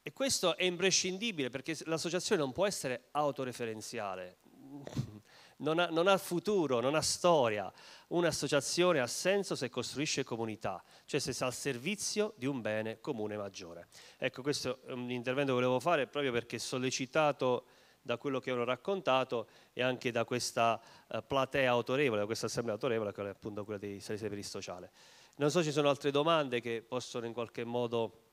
Speaker 1: E questo è imprescindibile perché l'associazione non può essere autoreferenziale, <laughs> non ha, non ha futuro, non ha storia. Un'associazione ha senso se costruisce comunità, cioè se sta al servizio di un bene comune maggiore. Ecco, questo è un intervento che volevo fare proprio perché sollecitato da quello che hanno raccontato e anche da questa eh, platea autorevole, da questa assemblea autorevole che è appunto quella dei Salese per il Sociale. Non so se ci sono altre domande che possono in qualche modo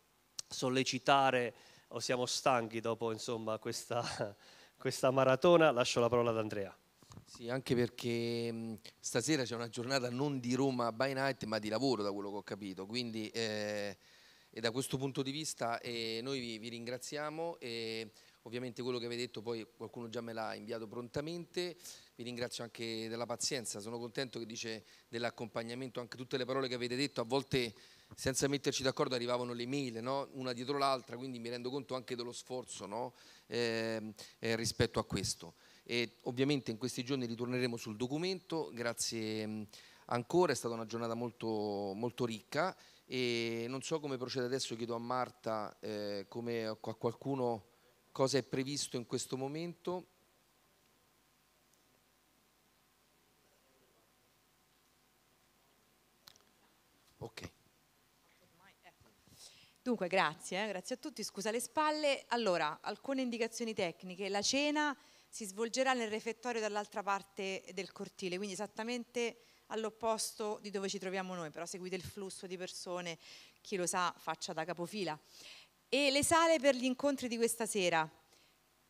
Speaker 1: sollecitare o siamo stanchi dopo insomma, questa, <laughs> questa maratona, lascio la parola ad Andrea. Sì, anche perché
Speaker 2: mm, stasera c'è una giornata non di Roma by night, ma di lavoro, da quello che ho capito. Quindi, eh, da questo punto di vista, eh, noi vi, vi ringraziamo. Eh, Ovviamente quello che avete detto poi qualcuno già me l'ha inviato prontamente, vi ringrazio anche della pazienza, sono contento che dice dell'accompagnamento, anche tutte le parole che avete detto, a volte senza metterci d'accordo arrivavano le mail, no? una dietro l'altra, quindi mi rendo conto anche dello sforzo no? eh, eh, rispetto a questo. E ovviamente in questi giorni ritorneremo sul documento, grazie mm, ancora, è stata una giornata molto, molto ricca e non so come procede adesso, chiedo a Marta, eh, come a qualcuno cosa è previsto in questo momento.
Speaker 10: Ok. Dunque, grazie, eh, grazie a tutti. Scusa le spalle. Allora, alcune indicazioni tecniche. La cena si svolgerà nel refettorio dall'altra parte del cortile, quindi esattamente all'opposto di dove ci troviamo noi, però seguite il flusso di persone, chi lo sa faccia da capofila e le sale per gli incontri di questa sera.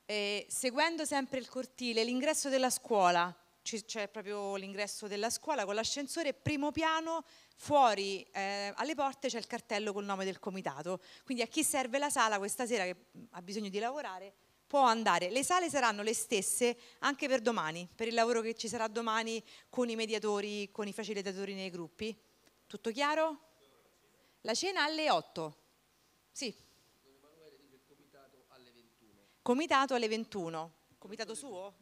Speaker 10: E eh, seguendo sempre il cortile, l'ingresso della scuola, c'è proprio l'ingresso della scuola con l'ascensore, primo piano, fuori eh, alle porte c'è il cartello col nome del comitato. Quindi a chi serve la sala questa sera che mm, ha bisogno di lavorare può andare. Le sale saranno le stesse anche per domani, per il lavoro che ci sarà domani con i mediatori, con i facilitatori nei gruppi. Tutto chiaro? La cena alle 8. Sì. Comitato alle 21. Comitato suo?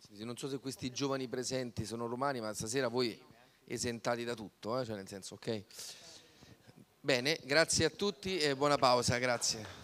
Speaker 2: sì, sì. Non so se questi giovani presenti sono romani, ma stasera voi esentati da tutto, eh? cioè nel senso, ok? Bene, grazie a tutti e buona pausa, grazie.